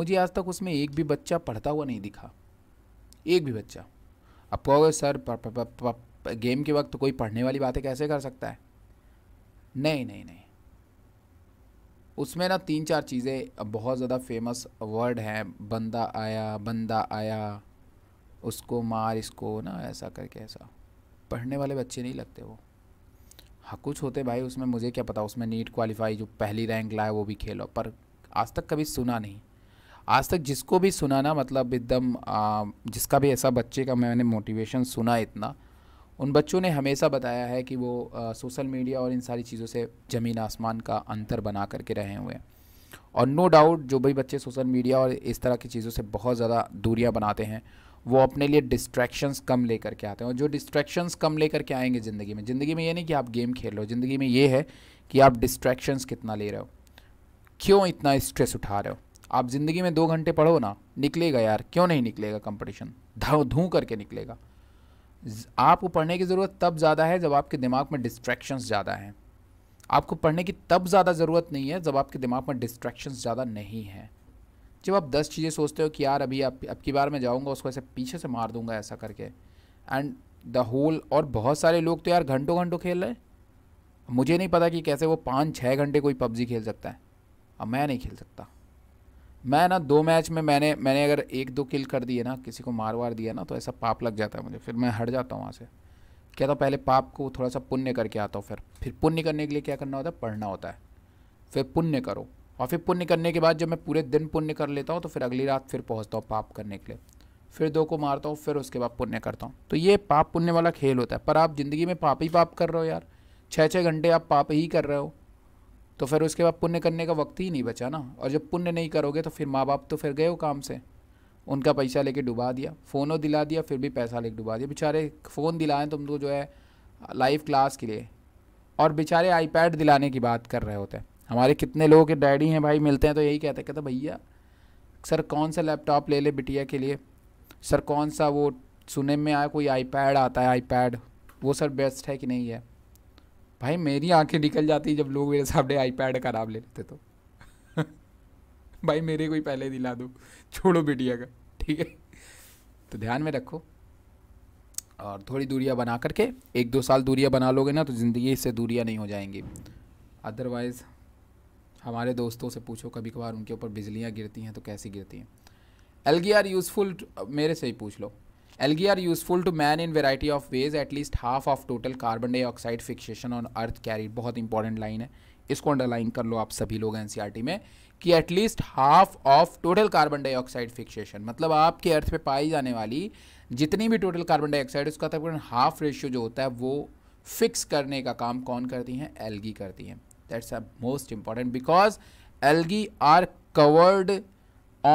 मुझे आज तक उसमें एक भी बच्चा पढ़ता हुआ नहीं दिखा एक भी बच्चा आप कहोगे सर प, प, प, गेम के वक्त कोई पढ़ने वाली बातें कैसे कर सकता है नहीं नहीं नहीं उसमें ना तीन चार चीज़ें बहुत ज़्यादा फेमस वर्ड हैं बंदा आया बंदा आया उसको मार इसको ना ऐसा करके ऐसा पढ़ने वाले बच्चे नहीं लगते वो हाँ कुछ होते भाई उसमें मुझे क्या पता उसमें नीट क्वालिफाई जो पहली रैंक लाए वो भी खेलो पर आज तक कभी सुना नहीं आज तक जिसको भी सुना ना मतलब एकदम जिसका भी ऐसा बच्चे का मैंने मोटिवेशन सुना इतना उन बच्चों ने हमेशा बताया है कि वो सोशल मीडिया और इन सारी चीज़ों से ज़मीन आसमान का अंतर बना करके रहे हुए हैं और नो डाउट जो भी बच्चे सोशल मीडिया और इस तरह की चीज़ों से बहुत ज़्यादा दूरियाँ बनाते हैं वो अपने लिए डिस्ट्रैक्शंस कम ले करके आते हैं और जो डिस्ट्रैक्शंस कम ले करके आएंगे ज़िंदगी में ज़िंदगी में ये नहीं कि आप गेम खेल रहे हो ज़िंदगी में ये है कि आप डिस्ट्रैक्शंस कितना ले रहे हो क्यों इतना स्ट्रेस उठा रहे हो आप ज़िंदगी में दो घंटे पढ़ो ना निकलेगा यार क्यों नहीं निकलेगा कंपटीशन धू करके निकलेगा आपको पढ़ने की ज़रूरत तब ज़्यादा है जब आपके दिमाग में डिस्ट्रैक्शंस ज़्यादा हैं आपको पढ़ने की तब ज़्यादा ज़रूरत नहीं है जब आपके दिमाग में डिस्ट्रैक्शंस ज़्यादा नहीं है जब आप दस चीज़ें सोचते हो कि यार अभी आप अब की बार मैं जाऊँगा उसको ऐसे पीछे से मार दूंगा ऐसा करके एंड द होल और बहुत सारे लोग तो यार घंटों घंटों खेल रहे हैं मुझे नहीं पता कि कैसे वो पाँच छः घंटे कोई पबजी खेल सकता है अब मैं नहीं खेल सकता मैं ना दो मैच में मैंने मैंने अगर एक दो किल कर दिए ना किसी को मार वार दिया ना तो ऐसा पाप लग जाता है मुझे फिर मैं हट जाता हूँ वहाँ से क्या था तो पहले पाप को थोड़ा सा पुण्य करके आता हूँ फिर फिर पुण्य करने के लिए क्या करना होता है पढ़ना होता है फिर पुण्य करो और फिर पुण्य करने के बाद जब मैं पूरे दिन पुण्य कर लेता हूँ तो फिर अगली रात फिर पहुँचता हूँ पाप करने के लिए फिर दो को मारता हूँ फिर उसके बाद पुण्य करता हूँ तो ये पाप पुण्य वाला खेल होता है पर आप ज़िंदगी में पाप ही पाप कर रहे हो यार छः छः घंटे आप पाप ही कर रहे हो तो फिर उसके बाद पुण्य करने का वक्त ही नहीं बचा ना और जब पुण्य नहीं करोगे तो फिर माँ बाप तो फिर गए हो काम से उनका पैसा लेके डुबा दिया फ़ोनों दिला दिया फिर भी पैसा लेके डुबा दिया बेचारे फ़ोन दिलाएं तुम तो जो है लाइव क्लास के लिए और बेचारे आईपैड दिलाने की बात कर रहे होते हैं हमारे कितने लोगों के डैडी हैं भाई मिलते हैं तो यही कहते हैं कहते भैया सर कौन सा लैपटॉप ले ले बिटिया के लिए सर कौन सा वो सुने में आया कोई आईपैड आता है आईपैड वो सर बेस्ट है कि नहीं है भाई मेरी आंखें निकल जाती जब लोग मेरे सामने आईपैड खराब नाम ले लेते तो भाई मेरे को ही पहले दिला दो छोड़ो बिटिया का ठीक है तो ध्यान में रखो और थोड़ी दूरियां बना करके एक दो साल दूरियां बना लोगे ना तो ज़िंदगी से दूरियां नहीं हो जाएंगी अदरवाइज़ हमारे दोस्तों से पूछो कभी कभार उनके ऊपर बिजलियाँ गिरती हैं तो कैसी गिरती हैं गी आर यूज़फुल मेरे से ही पूछ लो Algae are useful to man in variety of ways. At least half of total carbon dioxide fixation on earth carried बहुत इंपॉर्टेंट लाइन है इसको अंडरलाइन कर लो आप सभी लोग एन e में कि at least half of total carbon dioxide fixation मतलब आपके अर्थ पे पाई जाने वाली जितनी भी टोटल कार्बन डाइऑक्साइड उसका तकरीबन हाफ रेशियो जो होता है वो फिक्स करने का काम कौन करती हैं एल्गी करती हैं that's a most important because algae are covered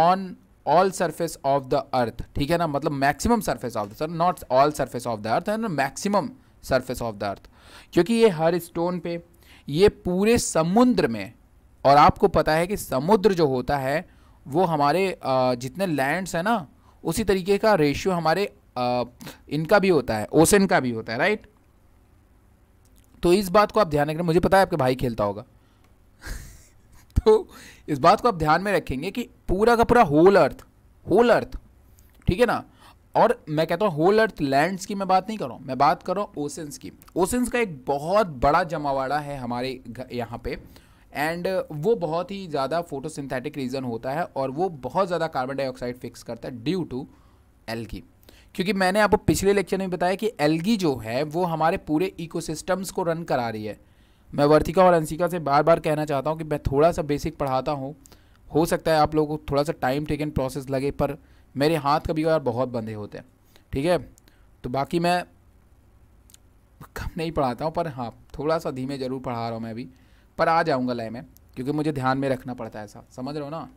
on all surface of the earth ठीक है ना मतलब maximum surface of the sir not all surface of the earth है ना maximum surface of the earth क्योंकि ये हर स्टोन पे ये पूरे समुद्र में और आपको पता है कि समुद्र जो होता है वो हमारे जितने लैंड्स हैं ना उसी तरीके का रेशियो हमारे इनका भी होता है ओसन का भी होता है राइट तो इस बात को आप ध्यान रखें मुझे पता है आपके भाई खेलता होगा तो इस बात को आप ध्यान में रखेंगे कि पूरा का पूरा होल अर्थ होल अर्थ ठीक है ना और मैं कहता हूँ होल अर्थ लैंड्स की मैं बात नहीं कर रहा हूँ मैं बात कर रहा हूँ ओशंस की ओशंस का एक बहुत बड़ा जमावाड़ा है हमारे यहाँ पे एंड वो बहुत ही ज़्यादा फोटोसिंथेटिक रीज़न होता है और वो बहुत ज़्यादा कार्बन डाइऑक्साइड फिक्स करता है ड्यू टू एल्गी क्योंकि मैंने आपको पिछले लेक्चर में बताया कि एल्गी जो है वो हमारे पूरे इकोसिस्टम्स को रन करा रही है मैं वर्तिका और अंशिका से बार बार कहना चाहता हूँ कि मैं थोड़ा सा बेसिक पढ़ाता हूँ हो सकता है आप लोगों को थोड़ा सा टाइम टेकन प्रोसेस लगे पर मेरे हाथ कभी कभार बहुत बंधे होते हैं ठीक है तो बाकी मैं कम नहीं पढ़ाता हूँ पर हाँ थोड़ा सा धीमे ज़रूर पढ़ा रहा हूँ मैं अभी पर आ जाऊँगा लय में क्योंकि मुझे ध्यान में रखना पड़ता है ऐसा समझ रहे हो ना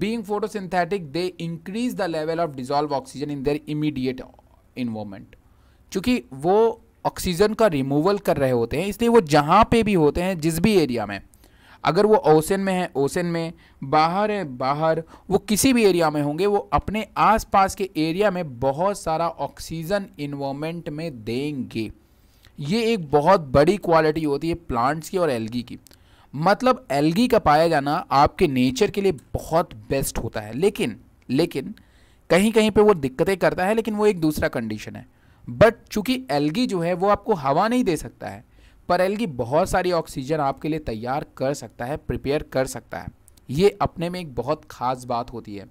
being photosynthetic they increase the level of dissolve oxygen in their immediate environment चूँकि वो ऑक्सीजन का रिमूवल कर रहे होते हैं इसलिए वो जहाँ पे भी होते हैं जिस भी एरिया में अगर वो ओसन में है ओसन में बाहर है बाहर वो किसी भी एरिया में होंगे वो अपने आसपास के एरिया में बहुत सारा ऑक्सीजन इन्वामेंट में देंगे ये एक बहुत बड़ी क्वालिटी होती है प्लांट्स की और एलगी की मतलब एलगी का पाया जाना आपके नेचर के लिए बहुत बेस्ट होता है लेकिन लेकिन कहीं कहीं पे वो दिक्कतें करता है लेकिन वो एक दूसरा कंडीशन है बट चूंकि एलगी जो है वो आपको हवा नहीं दे सकता है पर एलगी बहुत सारी ऑक्सीजन आपके लिए तैयार कर सकता है प्रिपेयर कर सकता है ये अपने में एक बहुत ख़ास बात होती है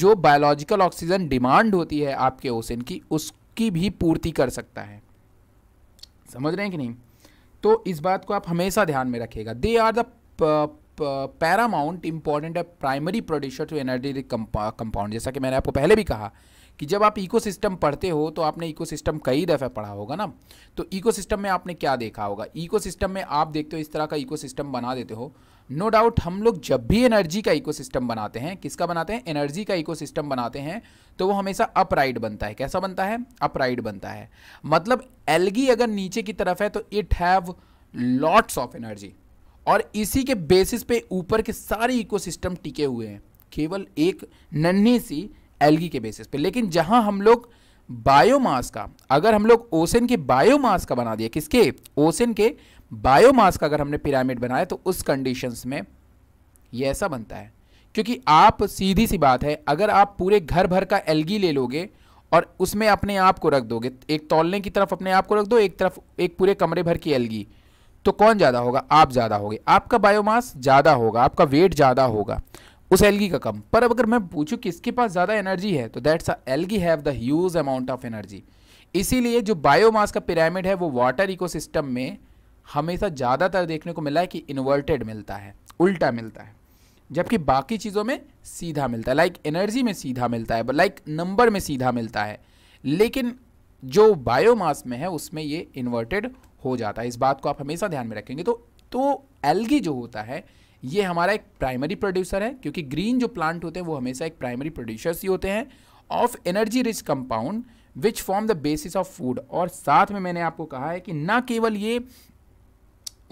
जो बायोलॉजिकल ऑक्सीजन डिमांड होती है आपके ओसन की उसकी भी पूर्ति कर सकता है समझ रहे हैं कि नहीं तो इस बात को आप हमेशा ध्यान में रखिएगा they are the paramount important primary producer to energy compound जैसा कि मैंने आपको पहले भी कहा कि जब आप इकोसिस्टम पढ़ते हो तो आपने इकोसिस्टम कई दफ़े पढ़ा होगा ना तो इकोसिस्टम में आपने क्या देखा होगा इकोसिस्टम में आप देखते हो इस तरह का इकोसिस्टम बना देते हो नो no डाउट हम लोग जब भी एनर्जी का इकोसिस्टम बनाते हैं किसका बनाते हैं एनर्जी का इकोसिस्टम बनाते हैं तो वो हमेशा अपराइट बनता है कैसा बनता है अपराइट बनता है मतलब एलगी अगर नीचे की तरफ है तो it have lots of energy और इसी के बेसिस पे ऊपर के सारे इकोसिस्टम टिके हुए हैं केवल एक नन्ही सी एल्गी के बेसिस पे लेकिन जहां हम लोग बायोमास का अगर हम लोग ओसन के बायोमास का बना दिया किसके ओसन के बायोमास का अगर हमने पिरामिड बनाया तो उस कंडीशंस में ये ऐसा बनता है क्योंकि आप सीधी सी बात है अगर आप पूरे घर भर का एल्गी ले लोगे और उसमें अपने आप को रख दोगे एक तौलने की तरफ अपने आप को रख दो एक तरफ एक पूरे कमरे भर की एलगी तो कौन ज़्यादा होगा आप ज़्यादा होगे आपका बायोमास ज़्यादा होगा आपका वेट ज़्यादा होगा उस एलगी का कम पर अब अगर मैं पूछूं किसके पास ज़्यादा एनर्जी है तो that's algae have the huge amount of energy इसीलिए जो बायोमास का पिरामिड है वो वाटर इकोसिस्टम में हमेशा ज़्यादातर देखने को मिला है कि इन्वर्टेड मिलता है उल्टा मिलता है जबकि बाकी चीज़ों में सीधा मिलता है लाइक like एनर्जी में सीधा मिलता है लाइक like नंबर में सीधा मिलता है लेकिन जो बायोमास में है उसमें ये इन्वर्टेड हो जाता है इस बात को आप हमेशा ध्यान में रखेंगे तो तो एलगी जो होता है ये हमारा एक प्राइमरी प्रोड्यूसर है क्योंकि ग्रीन जो प्लांट होते हैं वो हमेशा एक प्राइमरी प्रोड्यूसर्स ही होते हैं of energy rich compound which form the basis of food और साथ में मैंने आपको कहा है कि ना केवल ये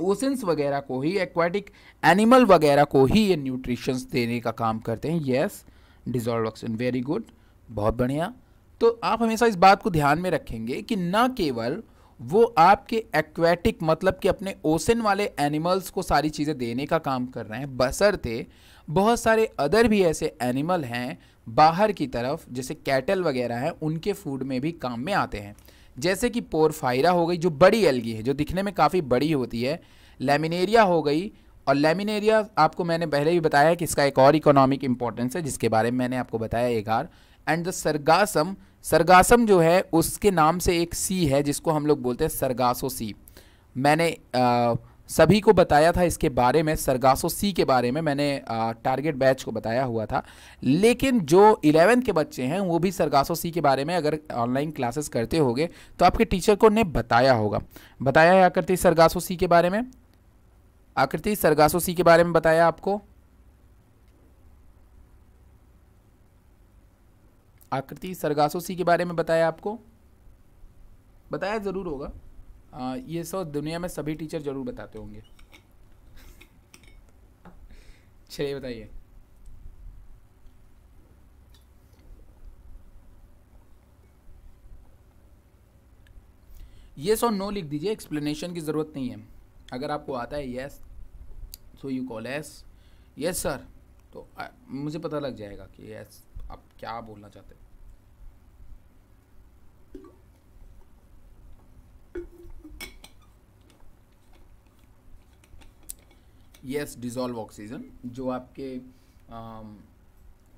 ओशंस वगैरह को ही एक्वाटिक एनिमल वगैरह को ही ये न्यूट्रिशंस देने का काम करते हैं yes dissolve oxygen very good बहुत बढ़िया तो आप हमेशा इस बात को ध्यान में रखेंगे कि ना केवल वो आपके एक्वेटिक मतलब कि अपने ओसन वाले एनिमल्स को सारी चीज़ें देने का काम कर रहे हैं बसर थे बहुत सारे अदर भी ऐसे एनिमल हैं बाहर की तरफ जैसे कैटल वगैरह हैं उनके फूड में भी काम में आते हैं जैसे कि पोरफायरा हो गई जो बड़ी एलगी है जो दिखने में काफ़ी बड़ी होती है लेमिनेरिया हो गई और लेमिनेरिया आपको मैंने पहले भी बताया कि इसका एक और इकोनॉमिक इंपॉर्टेंस है जिसके बारे में मैंने आपको बताया एक बार एंड द सरगासम सरगासम जो है उसके नाम से एक सी है जिसको हम लोग बोलते हैं सरगासो सी मैंने आ, सभी को बताया था इसके बारे में सरगासो सी के बारे में मैंने आ, टारगेट बैच को बताया हुआ था लेकिन जो इलेवेंथ के बच्चे हैं वो भी सरगासो सी के बारे में अगर ऑनलाइन क्लासेस करते होगे तो आपके टीचर को ने बताया होगा बताया है आकृति सरगासो सी के बारे में आकृति सरगासो सी के बारे में बताया आपको आकृति सरगासोसी के बारे में बताया आपको बताया ज़रूर होगा आ, ये सब दुनिया में सभी टीचर ज़रूर बताते होंगे चलिए बताइए ये सो नो लिख दीजिए एक्सप्लेनेशन की ज़रूरत नहीं है अगर आपको आता है yes so you call S yes sir तो आ, मुझे पता लग जाएगा कि यस आप क्या बोलना चाहते हैं यस डिज़ोल्व ऑक्सीजन जो आपके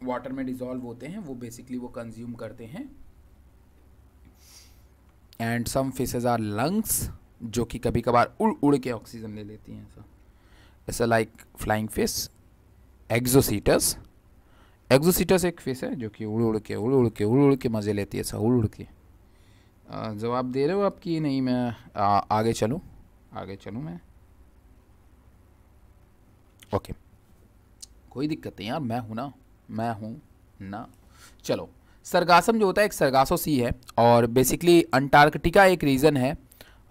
वाटर um, में डिज़ोल्व होते हैं वो बेसिकली वो कंज्यूम करते हैं and some fishes are lungs जो कि कभी कभार उड़ उड़ के ऑक्सीजन ले लेती हैं ऐसा ऐसा like flying fish Exocoetus Exocoetus एक फिश है जो कि उड़ उड़ के उड़ उड़ के उड़ उड़ के मज़े लेती है सर उड़ उड़ के uh, जवाब दे रहे हो आपकी नहीं मैं आ, आगे चलूँ आगे चलूँ मैं ओके कोई दिक्कत नहीं यार मैं हूँ ना मैं हूँ ना चलो सरगासम जो होता है एक सरगासो सी है और बेसिकली अंटार्कटिका एक रीज़न है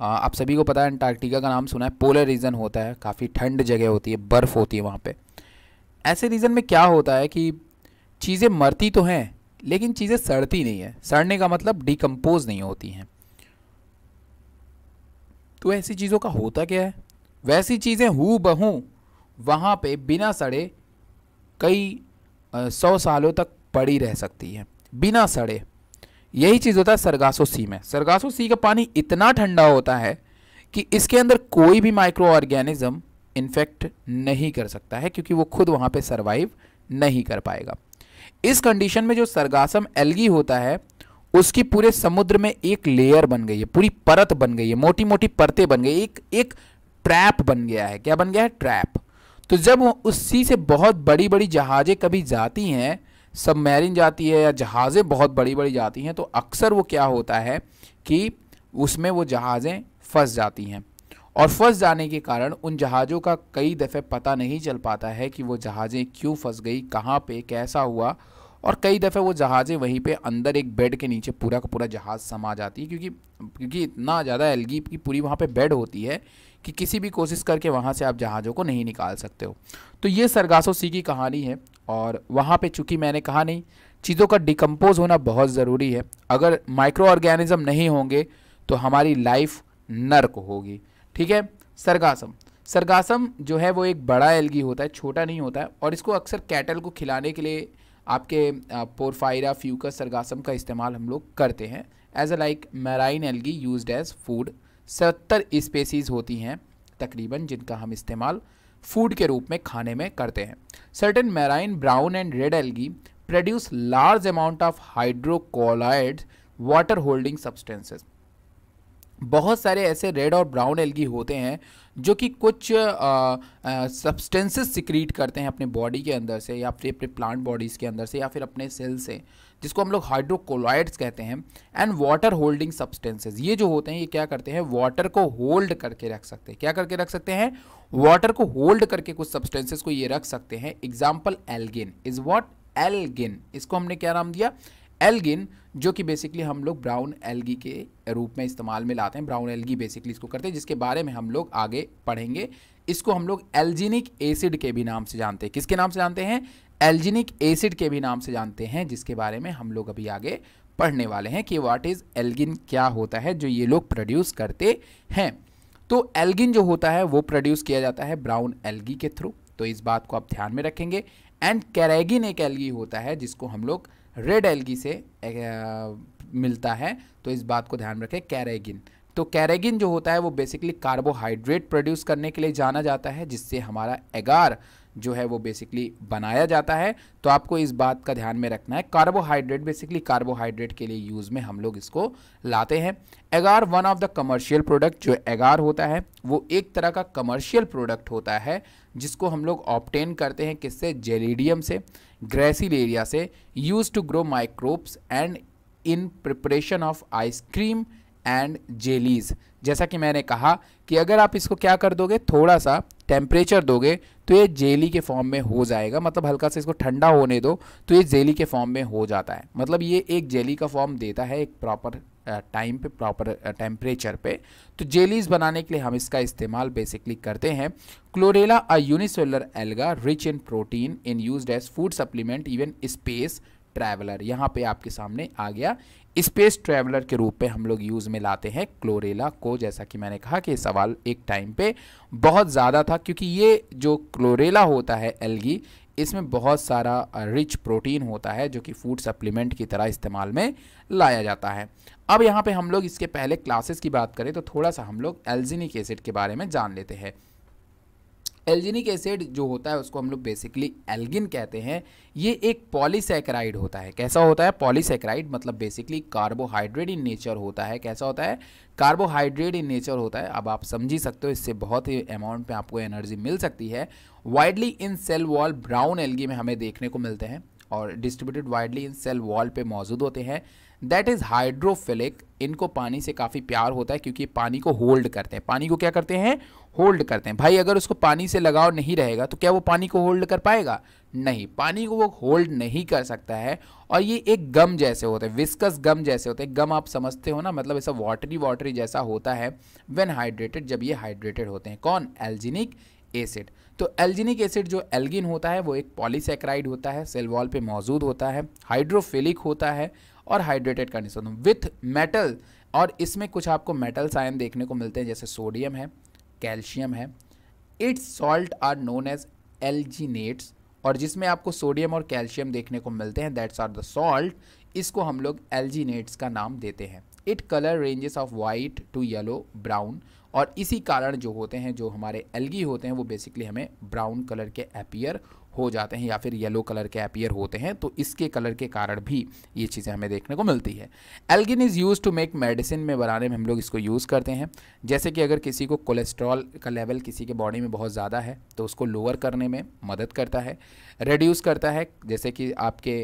आप सभी को पता है अंटार्कटिका का नाम सुना है पोलर रीजन होता है काफ़ी ठंड जगह होती है बर्फ़ होती है वहाँ पे ऐसे रीज़न में क्या होता है कि चीज़ें मरती तो हैं लेकिन चीज़ें सड़ती नहीं है सड़ने का मतलब डिकम्पोज नहीं होती हैं तो ऐसी चीज़ों का होता क्या है वैसी चीज़ें हु बहू वहाँ पे बिना सड़े कई सौ सालों तक पड़ी रह सकती है बिना सड़े यही चीज़ होता है सरगासो सी में सरगासो सी का पानी इतना ठंडा होता है कि इसके अंदर कोई भी माइक्रो ऑर्गेनिज़म इन्फेक्ट नहीं कर सकता है क्योंकि वो खुद वहाँ पे सरवाइव नहीं कर पाएगा इस कंडीशन में जो सरगासम एल्गी होता है उसकी पूरे समुद्र में एक लेयर बन गई है पूरी परत बन गई है मोटी मोटी परतें बन गई एक एक ट्रैप बन गया है क्या बन गया है ट्रैप तो जब सी से बहुत बड़ी बड़ी जहाज़ें कभी जाती हैं सबमरीन जाती है या जहाज़ें बहुत बड़ी बड़ी जाती हैं तो अक्सर वो क्या होता है कि उसमें वो जहाज़ें फंस जाती हैं और फंस जाने के कारण उन जहाज़ों का कई दफ़े पता नहीं चल पाता है कि वो जहाज़ें क्यों फंस गई कहाँ पे कैसा हुआ और कई दफ़े वो जहाज़ें वहीं पे अंदर एक बेड के नीचे पूरा का पूरा जहाज़ समा जाती है क्योंकि क्योंकि इतना ज़्यादा एलगी की पूरी वहाँ पे बेड होती है कि किसी भी कोशिश करके वहाँ से आप जहाज़ों को नहीं निकाल सकते हो तो ये सरगासो सी की कहानी है और वहाँ पे चूँकि मैंने कहा नहीं चीज़ों का डिकम्पोज होना बहुत ज़रूरी है अगर माइक्रो ऑर्गेनिज़म नहीं होंगे तो हमारी लाइफ नर्क होगी ठीक है सरगासम सरगासम जो है वो एक बड़ा एलगी होता है छोटा नहीं होता है और इसको अक्सर कैटल को खिलाने के लिए आपके पोरफायरा फ्यूकस सरगासम का इस्तेमाल हम लोग करते हैं as a like marine algae use as food सत्तर स्पेसीज़ होती हैं तकरीबन जिनका हम इस्तेमाल फूड के रूप में खाने में करते हैं certain marine brown and red algae produce large amount of hydrocolloid water holding substances बहुत सारे ऐसे रेड और ब्राउन एल्गी होते हैं जो कि कुछ सब्सटेंसेस सिक्रीट करते हैं अपने बॉडी के अंदर से या फिर अपने प्लांट बॉडीज़ के अंदर से या फिर अपने सेल से जिसको हम लोग हाइड्रोकोलॉइड्स कहते हैं एंड वाटर होल्डिंग सब्सटेंसेज ये जो होते हैं ये क्या करते हैं वाटर को होल्ड करके रख सकते हैं क्या करके रख सकते हैं वाटर को होल्ड करके कुछ सब्सटेंसेस को ये रख सकते हैं example algin is what algin इसको हमने क्या नाम दिया एल्गिन जो कि बेसिकली हम लोग ब्राउन एल्गी के रूप में इस्तेमाल में लाते हैं ब्राउन एल्गी बेसिकली इसको करते हैं जिसके बारे में हम लोग आगे पढ़ेंगे इसको हम लोग एल्जिनिक एसिड के भी नाम से जानते हैं किसके नाम से जानते हैं एल्जिनिक एसिड के भी नाम से जानते हैं जिसके बारे में हम लोग अभी आगे पढ़ने वाले हैं कि वाट इज़ एल्गिन क्या होता है जो ये लोग प्रोड्यूस करते हैं तो एल्गिन जो होता है वो प्रोड्यूस किया जाता है ब्राउन एल्गी के थ्रू तो इस बात को आप ध्यान में रखेंगे एंड कैरेगिन एक एल्गी होता है जिसको हम लोग रेड एल्गी से मिलता है तो इस बात को ध्यान रखें कैरेगिन तो कैरेगिन जो होता है वो बेसिकली कार्बोहाइड्रेट प्रोड्यूस करने के लिए जाना जाता है जिससे हमारा एगार जो है वो बेसिकली बनाया जाता है तो आपको इस बात का ध्यान में रखना है कार्बोहाइड्रेट बेसिकली कार्बोहाइड्रेट के लिए यूज़ में हम लोग इसको लाते हैं agar one of the commercial product जो एगार होता है वो एक तरह का कमर्शियल प्रोडक्ट होता है जिसको हम लोग ऑप्टेन करते हैं किससे जेलीडियम से ग्रेसिलेरिया से use to grow microbes and in preparation of ice cream and jellies जैसा कि मैंने कहा कि अगर आप इसको क्या कर दोगे थोड़ा सा टेम्परेचर दोगे तो ये जेली के फॉर्म में हो जाएगा मतलब हल्का सा इसको ठंडा होने दो तो ये जेली के फॉर्म में हो जाता है मतलब ये एक जेली का फॉर्म देता है एक प्रॉपर टाइम पे प्रॉपर टेम्परेचर पे तो जेलीज बनाने के लिए हम इसका इस्तेमाल बेसिकली करते हैं Chlorella a unicellular alga rich in protein in use as food supplement even space traveller यहाँ पे आपके सामने आ गया स्पेस ट्रैवलर के रूप में हम लोग यूज़ में लाते हैं क्लोरेला को जैसा कि मैंने कहा कि सवाल एक टाइम पे बहुत ज़्यादा था क्योंकि ये जो क्लोरेला होता है एलगी इसमें बहुत सारा रिच प्रोटीन होता है जो कि फूड सप्लीमेंट की तरह इस्तेमाल में लाया जाता है अब यहाँ पे हम लोग इसके पहले क्लासेस की बात करें तो थोड़ा सा हम लोग एल्जिनिक एसिड के बारे में जान लेते हैं एल्जिनिक एसिड जो होता है उसको हम लोग बेसिकली एल्गिन कहते हैं ये एक पॉलीसेक्राइड होता है कैसा होता है पॉलीसेक्राइड मतलब बेसिकली कार्बोहाइड्रेट इन नेचर होता है कैसा होता है कार्बोहाइड्रेट इन नेचर होता है अब आप समझ ही सकते हो इससे बहुत ही अमाउंट में आपको एनर्जी मिल सकती है widely in cell wall brown algae में हमें देखने को मिलते हैं और distributed widely in cell wall पे मौजूद होते हैं दैट इज़ हाइड्रोफिलिक इनको पानी से काफ़ी प्यार होता है क्योंकि पानी को होल्ड करते हैं पानी को क्या करते हैं होल्ड करते हैं भाई अगर उसको पानी से लगाव नहीं रहेगा तो क्या वो पानी को होल्ड कर पाएगा नहीं पानी को वो होल्ड नहीं कर सकता है और ये एक गम जैसे होते हैं विस्कस गम जैसे होते हैं गम आप समझते हो ना मतलब ऐसा वाटरी वाटरी जैसा होता है वेन हाइड्रेटेड जब ये हाइड्रेटेड होते हैं कौन एल्जिनिक एसिड तो एल्जिनिक एसिड जो एल्गिन होता है वो एक पॉलीसेक्राइड होता है सेल वॉल पे मौजूद होता है हाइड्रोफिलिक होता है और हाइड्रेटेड कंडीशन विथ मेटल और इसमें कुछ आपको मेटल्स आयन देखने को मिलते हैं जैसे सोडियम है कैल्शियम है its salt are known as alginates और जिसमें आपको सोडियम और कैल्शियम देखने को मिलते हैं दैट्स आर द सॉल्ट इसको हम लोग एल्जीनेट्स का नाम देते हैं it colour ranges of white to yellow brown और इसी कारण जो होते हैं जो हमारे एल्गी होते हैं वो बेसिकली हमें ब्राउन कलर के अपियर हो जाते हैं या फिर येलो कलर के अपियर होते हैं तो इसके कलर के कारण भी ये चीज़ें हमें देखने को मिलती है algin is use to make medicine में बनाने में हम लोग इसको यूज़ करते हैं जैसे कि अगर किसी को कोलेस्ट्रॉल का लेवल किसी के बॉडी में बहुत ज़्यादा है तो उसको लोअर करने में मदद करता है रेड्यूस करता है जैसे कि आपके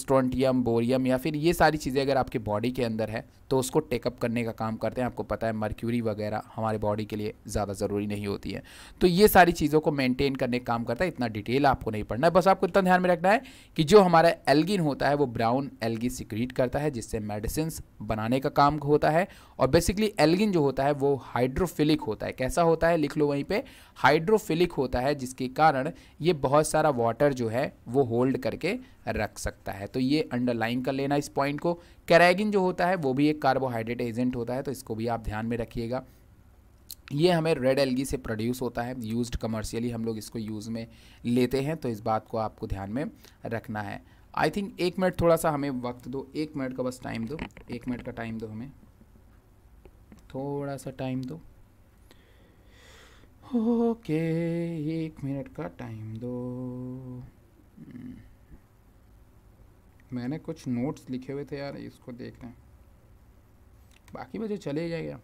स्ट्रॉन्टियम बोरियम या फिर ये सारी चीज़ें अगर आपके बॉडी के अंदर है तो उसको टेकअप करने का काम करते हैं आपको पता है मर्क्यूरी वगैरह हमारे बॉडी के लिए ज़्यादा ज़रूरी नहीं होती है तो ये सारी चीज़ों को मेनटेन करने का काम करता है इतना डिटेल आपको नहीं पढ़ना है बस आपको इतना ध्यान में रखना है कि जो हमारा एल्गिन होता है वो ब्राउन एल्गी सिक्रीट करता है जिससे मेडिसिन बनाने का काम होता है और बेसिकली एल्गिन जो होता है वो हाइड्रोफिलिक होता है कैसा होता है लिख लो वहीं पर हाइड्रोफिलिक होता है जिसके कारण ये बहुत सारा वाटर जो है वो होल्ड करके रख सकता है तो ये अंडरलाइन कर लेना इस पॉइंट को कैरेगिन जो होता है वो भी एक कार्बोहाइड्रेट एजेंट होता है तो इसको भी आप ध्यान में रखिएगा ये हमें रेड एलगी से प्रोड्यूस होता है यूज्ड कमर्शियली हम लोग इसको यूज़ में लेते हैं तो इस बात को आपको ध्यान में रखना है आई थिंक एक मिनट थोड़ा सा हमें वक्त दो एक मिनट का बस टाइम दो एक मिनट का टाइम दो हमें थोड़ा सा टाइम दो ओके एक मिनट का टाइम दो हम्म। मैंने कुछ नोट्स लिखे हुए थे यार इसको देख रहे हैं बाकी मुझे चले जाएगा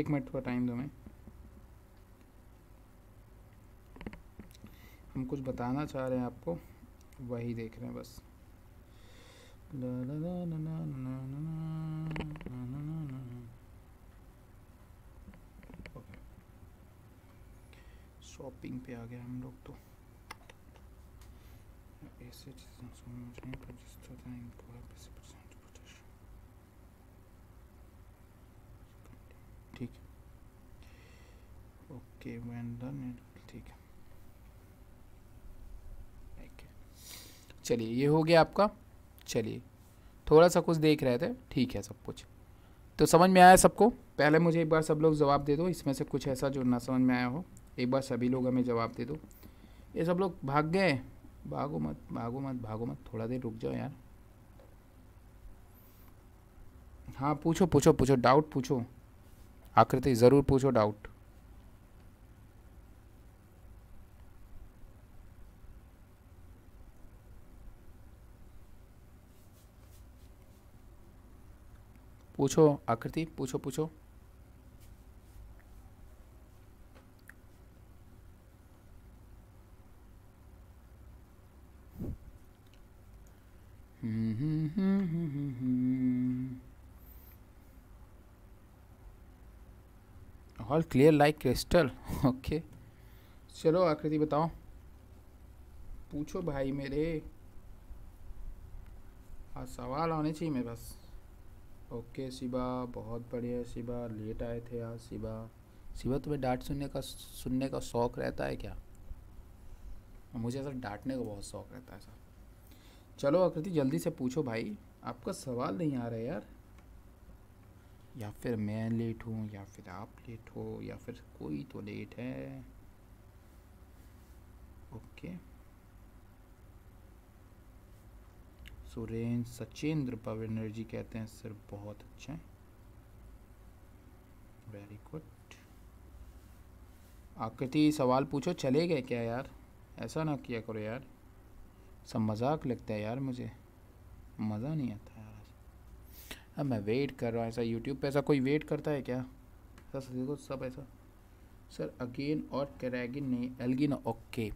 एक मिनट का टाइम दो मैं हम कुछ बताना चाह रहे हैं आपको वही देख रहे हैं बस शॉपिंग पे आ गया हम लोग तो ऐसे चीज़ें समझ रहे हैं जिस तरह इनको ओके वैन डन ठीक है चलिए ये हो गया आपका चलिए थोड़ा सा कुछ देख रहे थे ठीक है सब कुछ तो समझ में आया सबको पहले मुझे एक बार सब लोग जवाब दे दो इसमें से कुछ ऐसा जो ना समझ में आया हो एक बार सभी लोग हमें जवाब दे दो ये सब लोग भाग गए भागो मत भागो मत भागो मत थोड़ा देर रुक जाओ यार हाँ पूछो पूछो पूछो डाउट पूछो आकृति ज़रूर पूछो डाउट पूछो आकृति पूछो पूछो all clear like crystal okay चलो आकृति बताओ पूछो भाई मेरे आज हाँ, सवाल आने चाहिए मेरे पास ओके शिवा बहुत बढ़िया शिवा लेट आए थे यार शिवा शिवा तुम्हें डांट सुनने का सुनने का शौक़ रहता है क्या मुझे सर डांटने का बहुत शौक़ रहता है सर चलो आकृति जल्दी से पूछो भाई आपका सवाल नहीं आ रहा है यार या फिर मैं लेट हूँ या फिर आप लेट हो या फिर कोई तो लेट है ओके okay. सुरेंद्र सचेंद्र बनर्जी कहते हैं सर बहुत अच्छा है वेरी गुड आकृति सवाल पूछो चले गए क्या यार ऐसा ना किया करो यार सब मजाक लगता है यार मुझे मज़ा नहीं आता यार अब मैं वेट कर रहा हूँ ऐसा यूट्यूब पे ऐसा कोई वेट करता है क्या ऐसा देखो सब ऐसा सर अगेन और कैरागिन नहीं एल्गिन ओके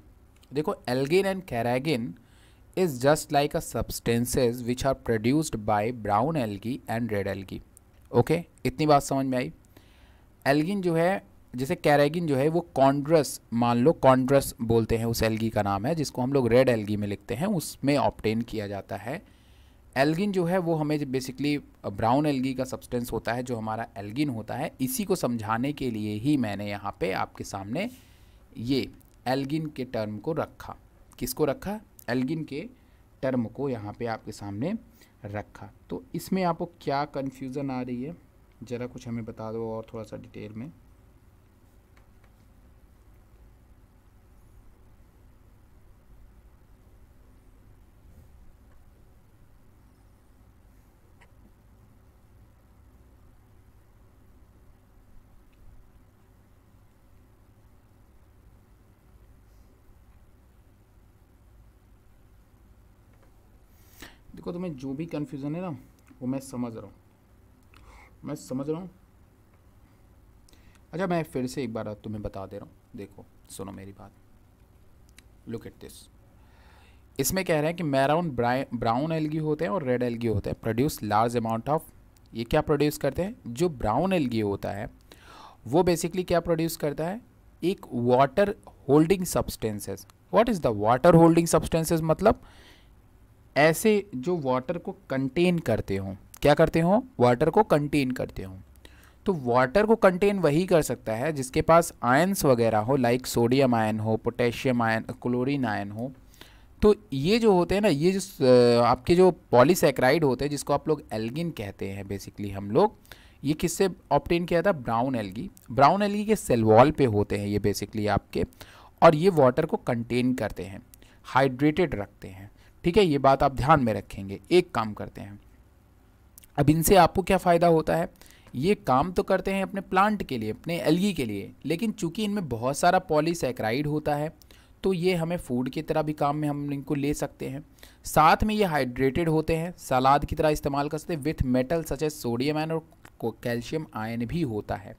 देखो algin and carrageenan is just like a substances which are produced by brown algae and red algae. Okay okay? इतनी बात समझ में आई एल्गिन जो है जैसे कैरेगिन जो है वो कॉन्ड्रस मान लो कॉन्ड्रस बोलते हैं उस एल्गी का नाम है जिसको हम लोग रेड एल्गी में लिखते हैं उसमें ऑप्टेन किया जाता है एल्गिन जो है वो हमें बेसिकली ब्राउन एल्गी का सब्सटेंस होता है जो हमारा एल्गिन होता है इसी को समझाने के लिए ही मैंने यहाँ पे आपके सामने ये एल्गिन के टर्म को रखा किसको रखा एल्गिन के टर्म को यहाँ पे आपके सामने रखा तो इसमें आपको क्या कन्फ्यूज़न आ रही है ज़रा कुछ हमें बता दो और थोड़ा सा डिटेल में देखो तुम्हें तो जो भी कन्फ्यूज़न है ना वो मैं समझ रहा हूँ मैं समझ रहा हूँ अच्छा मैं फिर से एक बार तुम्हें बता दे रहा हूँ देखो सुनो मेरी बात लुक एट दिस इसमें कह रहे हैं कि मैराउन ब्राउन एलगी होते हैं और रेड एलगी होते हैं प्रोड्यूस लार्ज अमाउंट ऑफ ये क्या प्रोड्यूस करते हैं जो ब्राउन एलगी होता है वो बेसिकली क्या प्रोड्यूस करता है एक water holding substances what is the water holding substances मतलब ऐसे जो वाटर को कंटेन करते हों क्या करते हों वाटर को कंटेन करते हों तो वाटर को कंटेन वही कर सकता है जिसके पास आयन्स वगैरह हो लाइक सोडियम आयन हो पोटेशियम आयन क्लोरीन आयन हो तो ये जो होते हैं ना ये जो आपके जो पॉलीसेक्राइड होते हैं जिसको आप लोग एल्गिन कहते हैं बेसिकली हम लोग ये किससे ऑप्टेन किया था ब्राउन एल्गी ब्राउन एल्गी के सेल वॉल पे होते हैं ये बेसिकली आपके और ये वाटर को कंटेन करते हैं हाइड्रेटेड रखते हैं ठीक है ये बात आप ध्यान में रखेंगे एक काम करते हैं अब इनसे आपको क्या फ़ायदा होता है ये काम तो करते हैं अपने प्लांट के लिए अपने एलगी के लिए लेकिन चूंकि इनमें बहुत सारा पॉलीसेक्राइड होता है तो ये हमें फूड की तरह भी काम में हम इनको ले सकते हैं साथ में ये हाइड्रेटेड होते हैं सलाद की तरह इस्तेमाल कर सकते हैं with metal such as sodium ion और कैल्शियम आयन भी होता है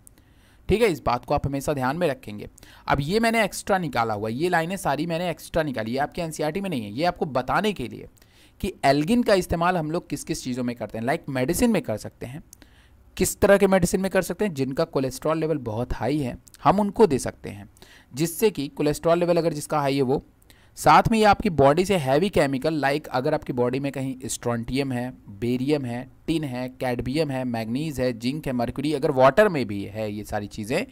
ठीक है इस बात को आप हमेशा ध्यान में रखेंगे अब ये मैंने एक्स्ट्रा निकाला हुआ ये लाइनें सारी मैंने एक्स्ट्रा निकाली है आपके एन में नहीं है ये आपको बताने के लिए कि एल्गिन का इस्तेमाल हम लोग किस किस चीज़ों में करते हैं लाइक like मेडिसिन में कर सकते हैं किस तरह के मेडिसिन में कर सकते हैं जिनका कोलेस्ट्रॉल लेवल बहुत हाई है हम उनको दे सकते हैं जिससे कि कोलेस्ट्रॉल लेवल अगर जिसका हाई है वो साथ में ये आपकी बॉडी से हैवी केमिकल लाइक अगर आपकी बॉडी में कहीं स्ट्रॉन्टियम है बेरियम है टिन है कैडबियम है मैग्नीज है जिंक है मर्क्यूरी अगर वाटर में भी है ये सारी चीज़ें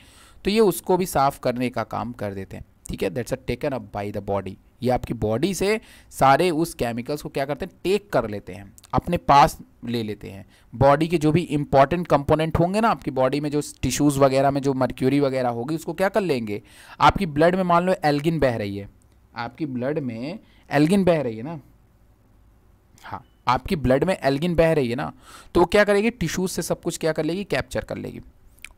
तो ये उसको भी साफ करने का काम कर देते हैं ठीक है that's a taken up by the body ये आपकी बॉडी से सारे उस केमिकल्स को क्या करते हैं टेक कर लेते हैं अपने पास ले लेते हैं बॉडी के जो भी इंपॉर्टेंट कंपोनेंट होंगे ना आपकी बॉडी में जो टिश्यूज़ वगैरह में जो मर्क्यूरी वगैरह होगी उसको क्या कर लेंगे आपकी ब्लड में मान लो एल्गिन बह रही है आपकी ब्लड में एल्गिन बह रही है ना हाँ आपकी ब्लड में एल्गिन बह रही है ना तो वो क्या करेगी टिश्यूज से सब कुछ क्या कर लेगी कैप्चर कर लेगी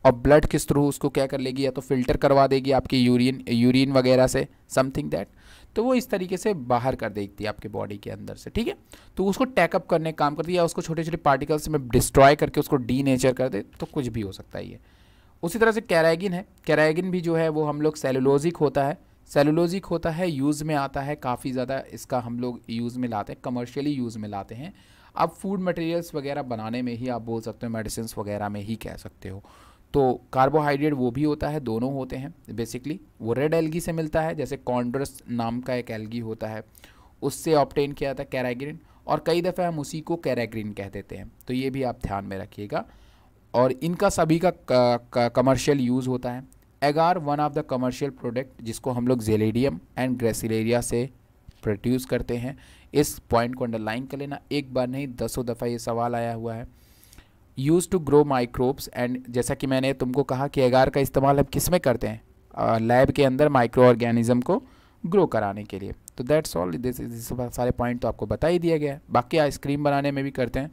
और ब्लड किस थ्रू उसको क्या कर लेगी या तो फिल्टर करवा देगी आपकी यूरिन यूरिन वगैरह से समथिंग दैट तो वो इस तरीके से बाहर कर देती है आपके बॉडी के अंदर से ठीक है तो उसको टैकअप करने का काम करती है या उसको छोटे छोटे पार्टिकल्स में डिस्ट्रॉय करके उसको डी नेचर कर दे तो कुछ भी हो सकता है ये उसी तरह से कैरागिन है कैरागिन भी जो है वो हम लोग सेलुलोजिक होता है सेलुलोजिक होता है यूज़ में आता है काफ़ी ज़्यादा इसका हम लोग यूज़ में लाते हैं कमर्शियली यूज़ में लाते हैं अब फूड मटेरियल्स वगैरह बनाने में ही आप बोल सकते हो मेडिसिन वगैरह में ही कह सकते हो तो कार्बोहाइड्रेट वो भी होता है दोनों होते हैं बेसिकली वो रेड एलगी से मिलता है जैसे कॉन्ड्रस नाम का एक एलगी होता है उससे ऑप्टेन किया जाता है कैराग्रीन और कई दफ़े हम उसी को कैराग्रीन कह देते हैं तो ये भी आप ध्यान में रखिएगा और इनका सभी का कमर्शियल यूज़ होता है agar one of the commercial product जिसको हम लोग जेलेडियम एंड ग्रेसिलेरिया से प्रोड्यूस करते हैं इस पॉइंट को अंडरलाइन कर लेना एक बार नहीं दसों दफ़ा ये सवाल आया हुआ है use to grow microbes and जैसा कि मैंने तुमको कहा कि एगार का इस्तेमाल हम किस में करते हैं लैब के अंदर माइक्रो ऑर्गेनिज़म को ग्रो कराने के लिए तो दैट्स ऑल दिस सारे पॉइंट तो आपको बता ही दिया गया है बाकी आइसक्रीम बनाने में भी करते हैं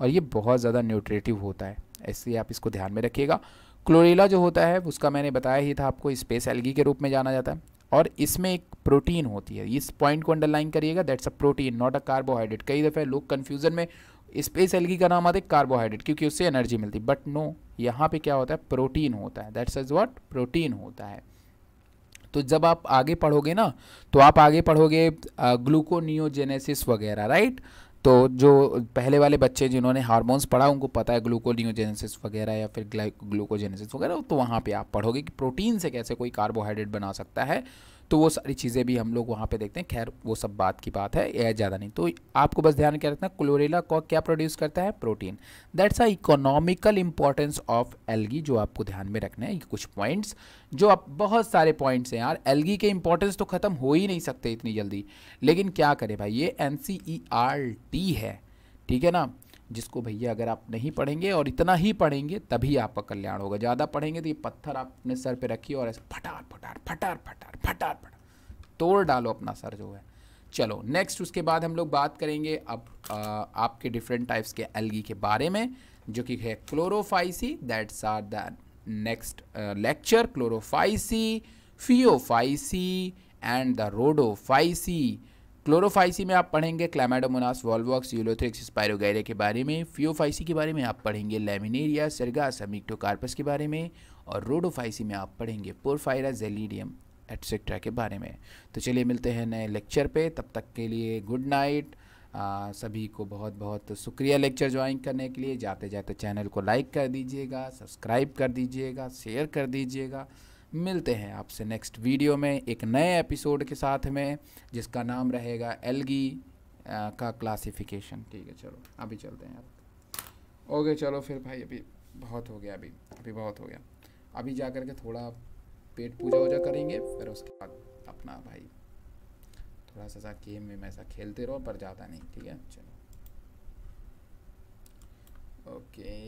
और ये बहुत ज़्यादा न्यूट्रेटिव होता है ऐसे आप इसको ध्यान में रखिएगा क्लोरेला जो होता है उसका मैंने बताया ही था आपको स्पेस एलगी के रूप में जाना जाता है और इसमें एक प्रोटीन होती है इस पॉइंट को अंडरलाइन करिएगा that's a protein not a carbohydrate कई दफ़े लोग कन्फ्यूजन में स्पेस एलगी का नाम आते कार्बोहाइड्रेट क्योंकि उससे एनर्जी मिलती बट नो यहाँ पे क्या होता है प्रोटीन होता है दैट्स इज वॉट प्रोटीन होता है तो जब आप आगे पढ़ोगे ना तो आप आगे पढ़ोगे ग्लूकोनियोजेनेसिस वगैरह राइट right? तो जो पहले वाले बच्चे जिन्होंने हार्मोन्स पढ़ा उनको पता है ग्लूकोनियोजेनेसिस वगैरह या फिर ग्लूकोजेनेसिस वगैरह तो वहाँ पे आप पढ़ोगे कि प्रोटीन से कैसे कोई कार्बोहाइड्रेट बना सकता है तो वो सारी चीज़ें भी हम लोग वहाँ पे देखते हैं खैर वो सब बात की बात है यह ज़्यादा नहीं तो आपको बस ध्यान क्या रखना क्लोरेला कॉक क्या प्रोड्यूस करता है protein that's a economical importance of algae जो आपको ध्यान में रखना है कुछ पॉइंट्स जो आप बहुत सारे पॉइंट्स हैं यार एलगी के इंपॉर्टेंस तो ख़त्म हो ही नहीं सकते इतनी जल्दी लेकिन क्या करें भाई ये एन e है ठीक है ना जिसको भैया अगर आप नहीं पढ़ेंगे और इतना ही पढ़ेंगे तभी आपका कल्याण होगा ज़्यादा पढ़ेंगे तो ये पत्थर आप अपने सर पे रखिए और ऐसे फटार फटार फटार फटार फटार फटार तोड़ डालो अपना सर जो है चलो नेक्स्ट उसके बाद हम लोग बात करेंगे अब आ, आपके डिफरेंट टाइप्स के एलगी के बारे में जो कि है chlorophyceae that's are the next lecture chlorophyceae phaeophyceae and the rhodophyceae chlorophyceae में आप पढ़ेंगे क्लाइमेडोमोनास वॉल्वॉक्स यूलोथ्रिक्स स्पायरोगैरिया के बारे में फ्योफाइसी के बारे में आप पढ़ेंगे लेमिनेरिया सरगा अमिक्टोकार्पस के बारे में और रोडोफाइसी में आप पढ़ेंगे पोरफायरा जेलीडियम एट्सेट्रा के बारे में तो चलिए मिलते हैं नए लेक्चर पे तब तक के लिए गुड नाइट सभी को बहुत बहुत शुक्रिया लेक्चर ज्वाइन करने के लिए जाते जाते चैनल को लाइक कर दीजिएगा सब्सक्राइब कर दीजिएगा शेयर कर दीजिएगा मिलते हैं आपसे नेक्स्ट वीडियो में एक नए एपिसोड के साथ में जिसका नाम रहेगा एलगी का क्लासिफिकेशन ठीक है चलो अभी चलते हैं आप ओके चलो फिर भाई अभी बहुत हो गया अभी अभी बहुत हो गया अभी जा करके थोड़ा पेट पूजा वूजा करेंगे फिर उसके बाद अपना भाई थोड़ा सा गेम में ऐसा खेलते रहो पर ज़्यादा नहीं ठीक है चलो ओके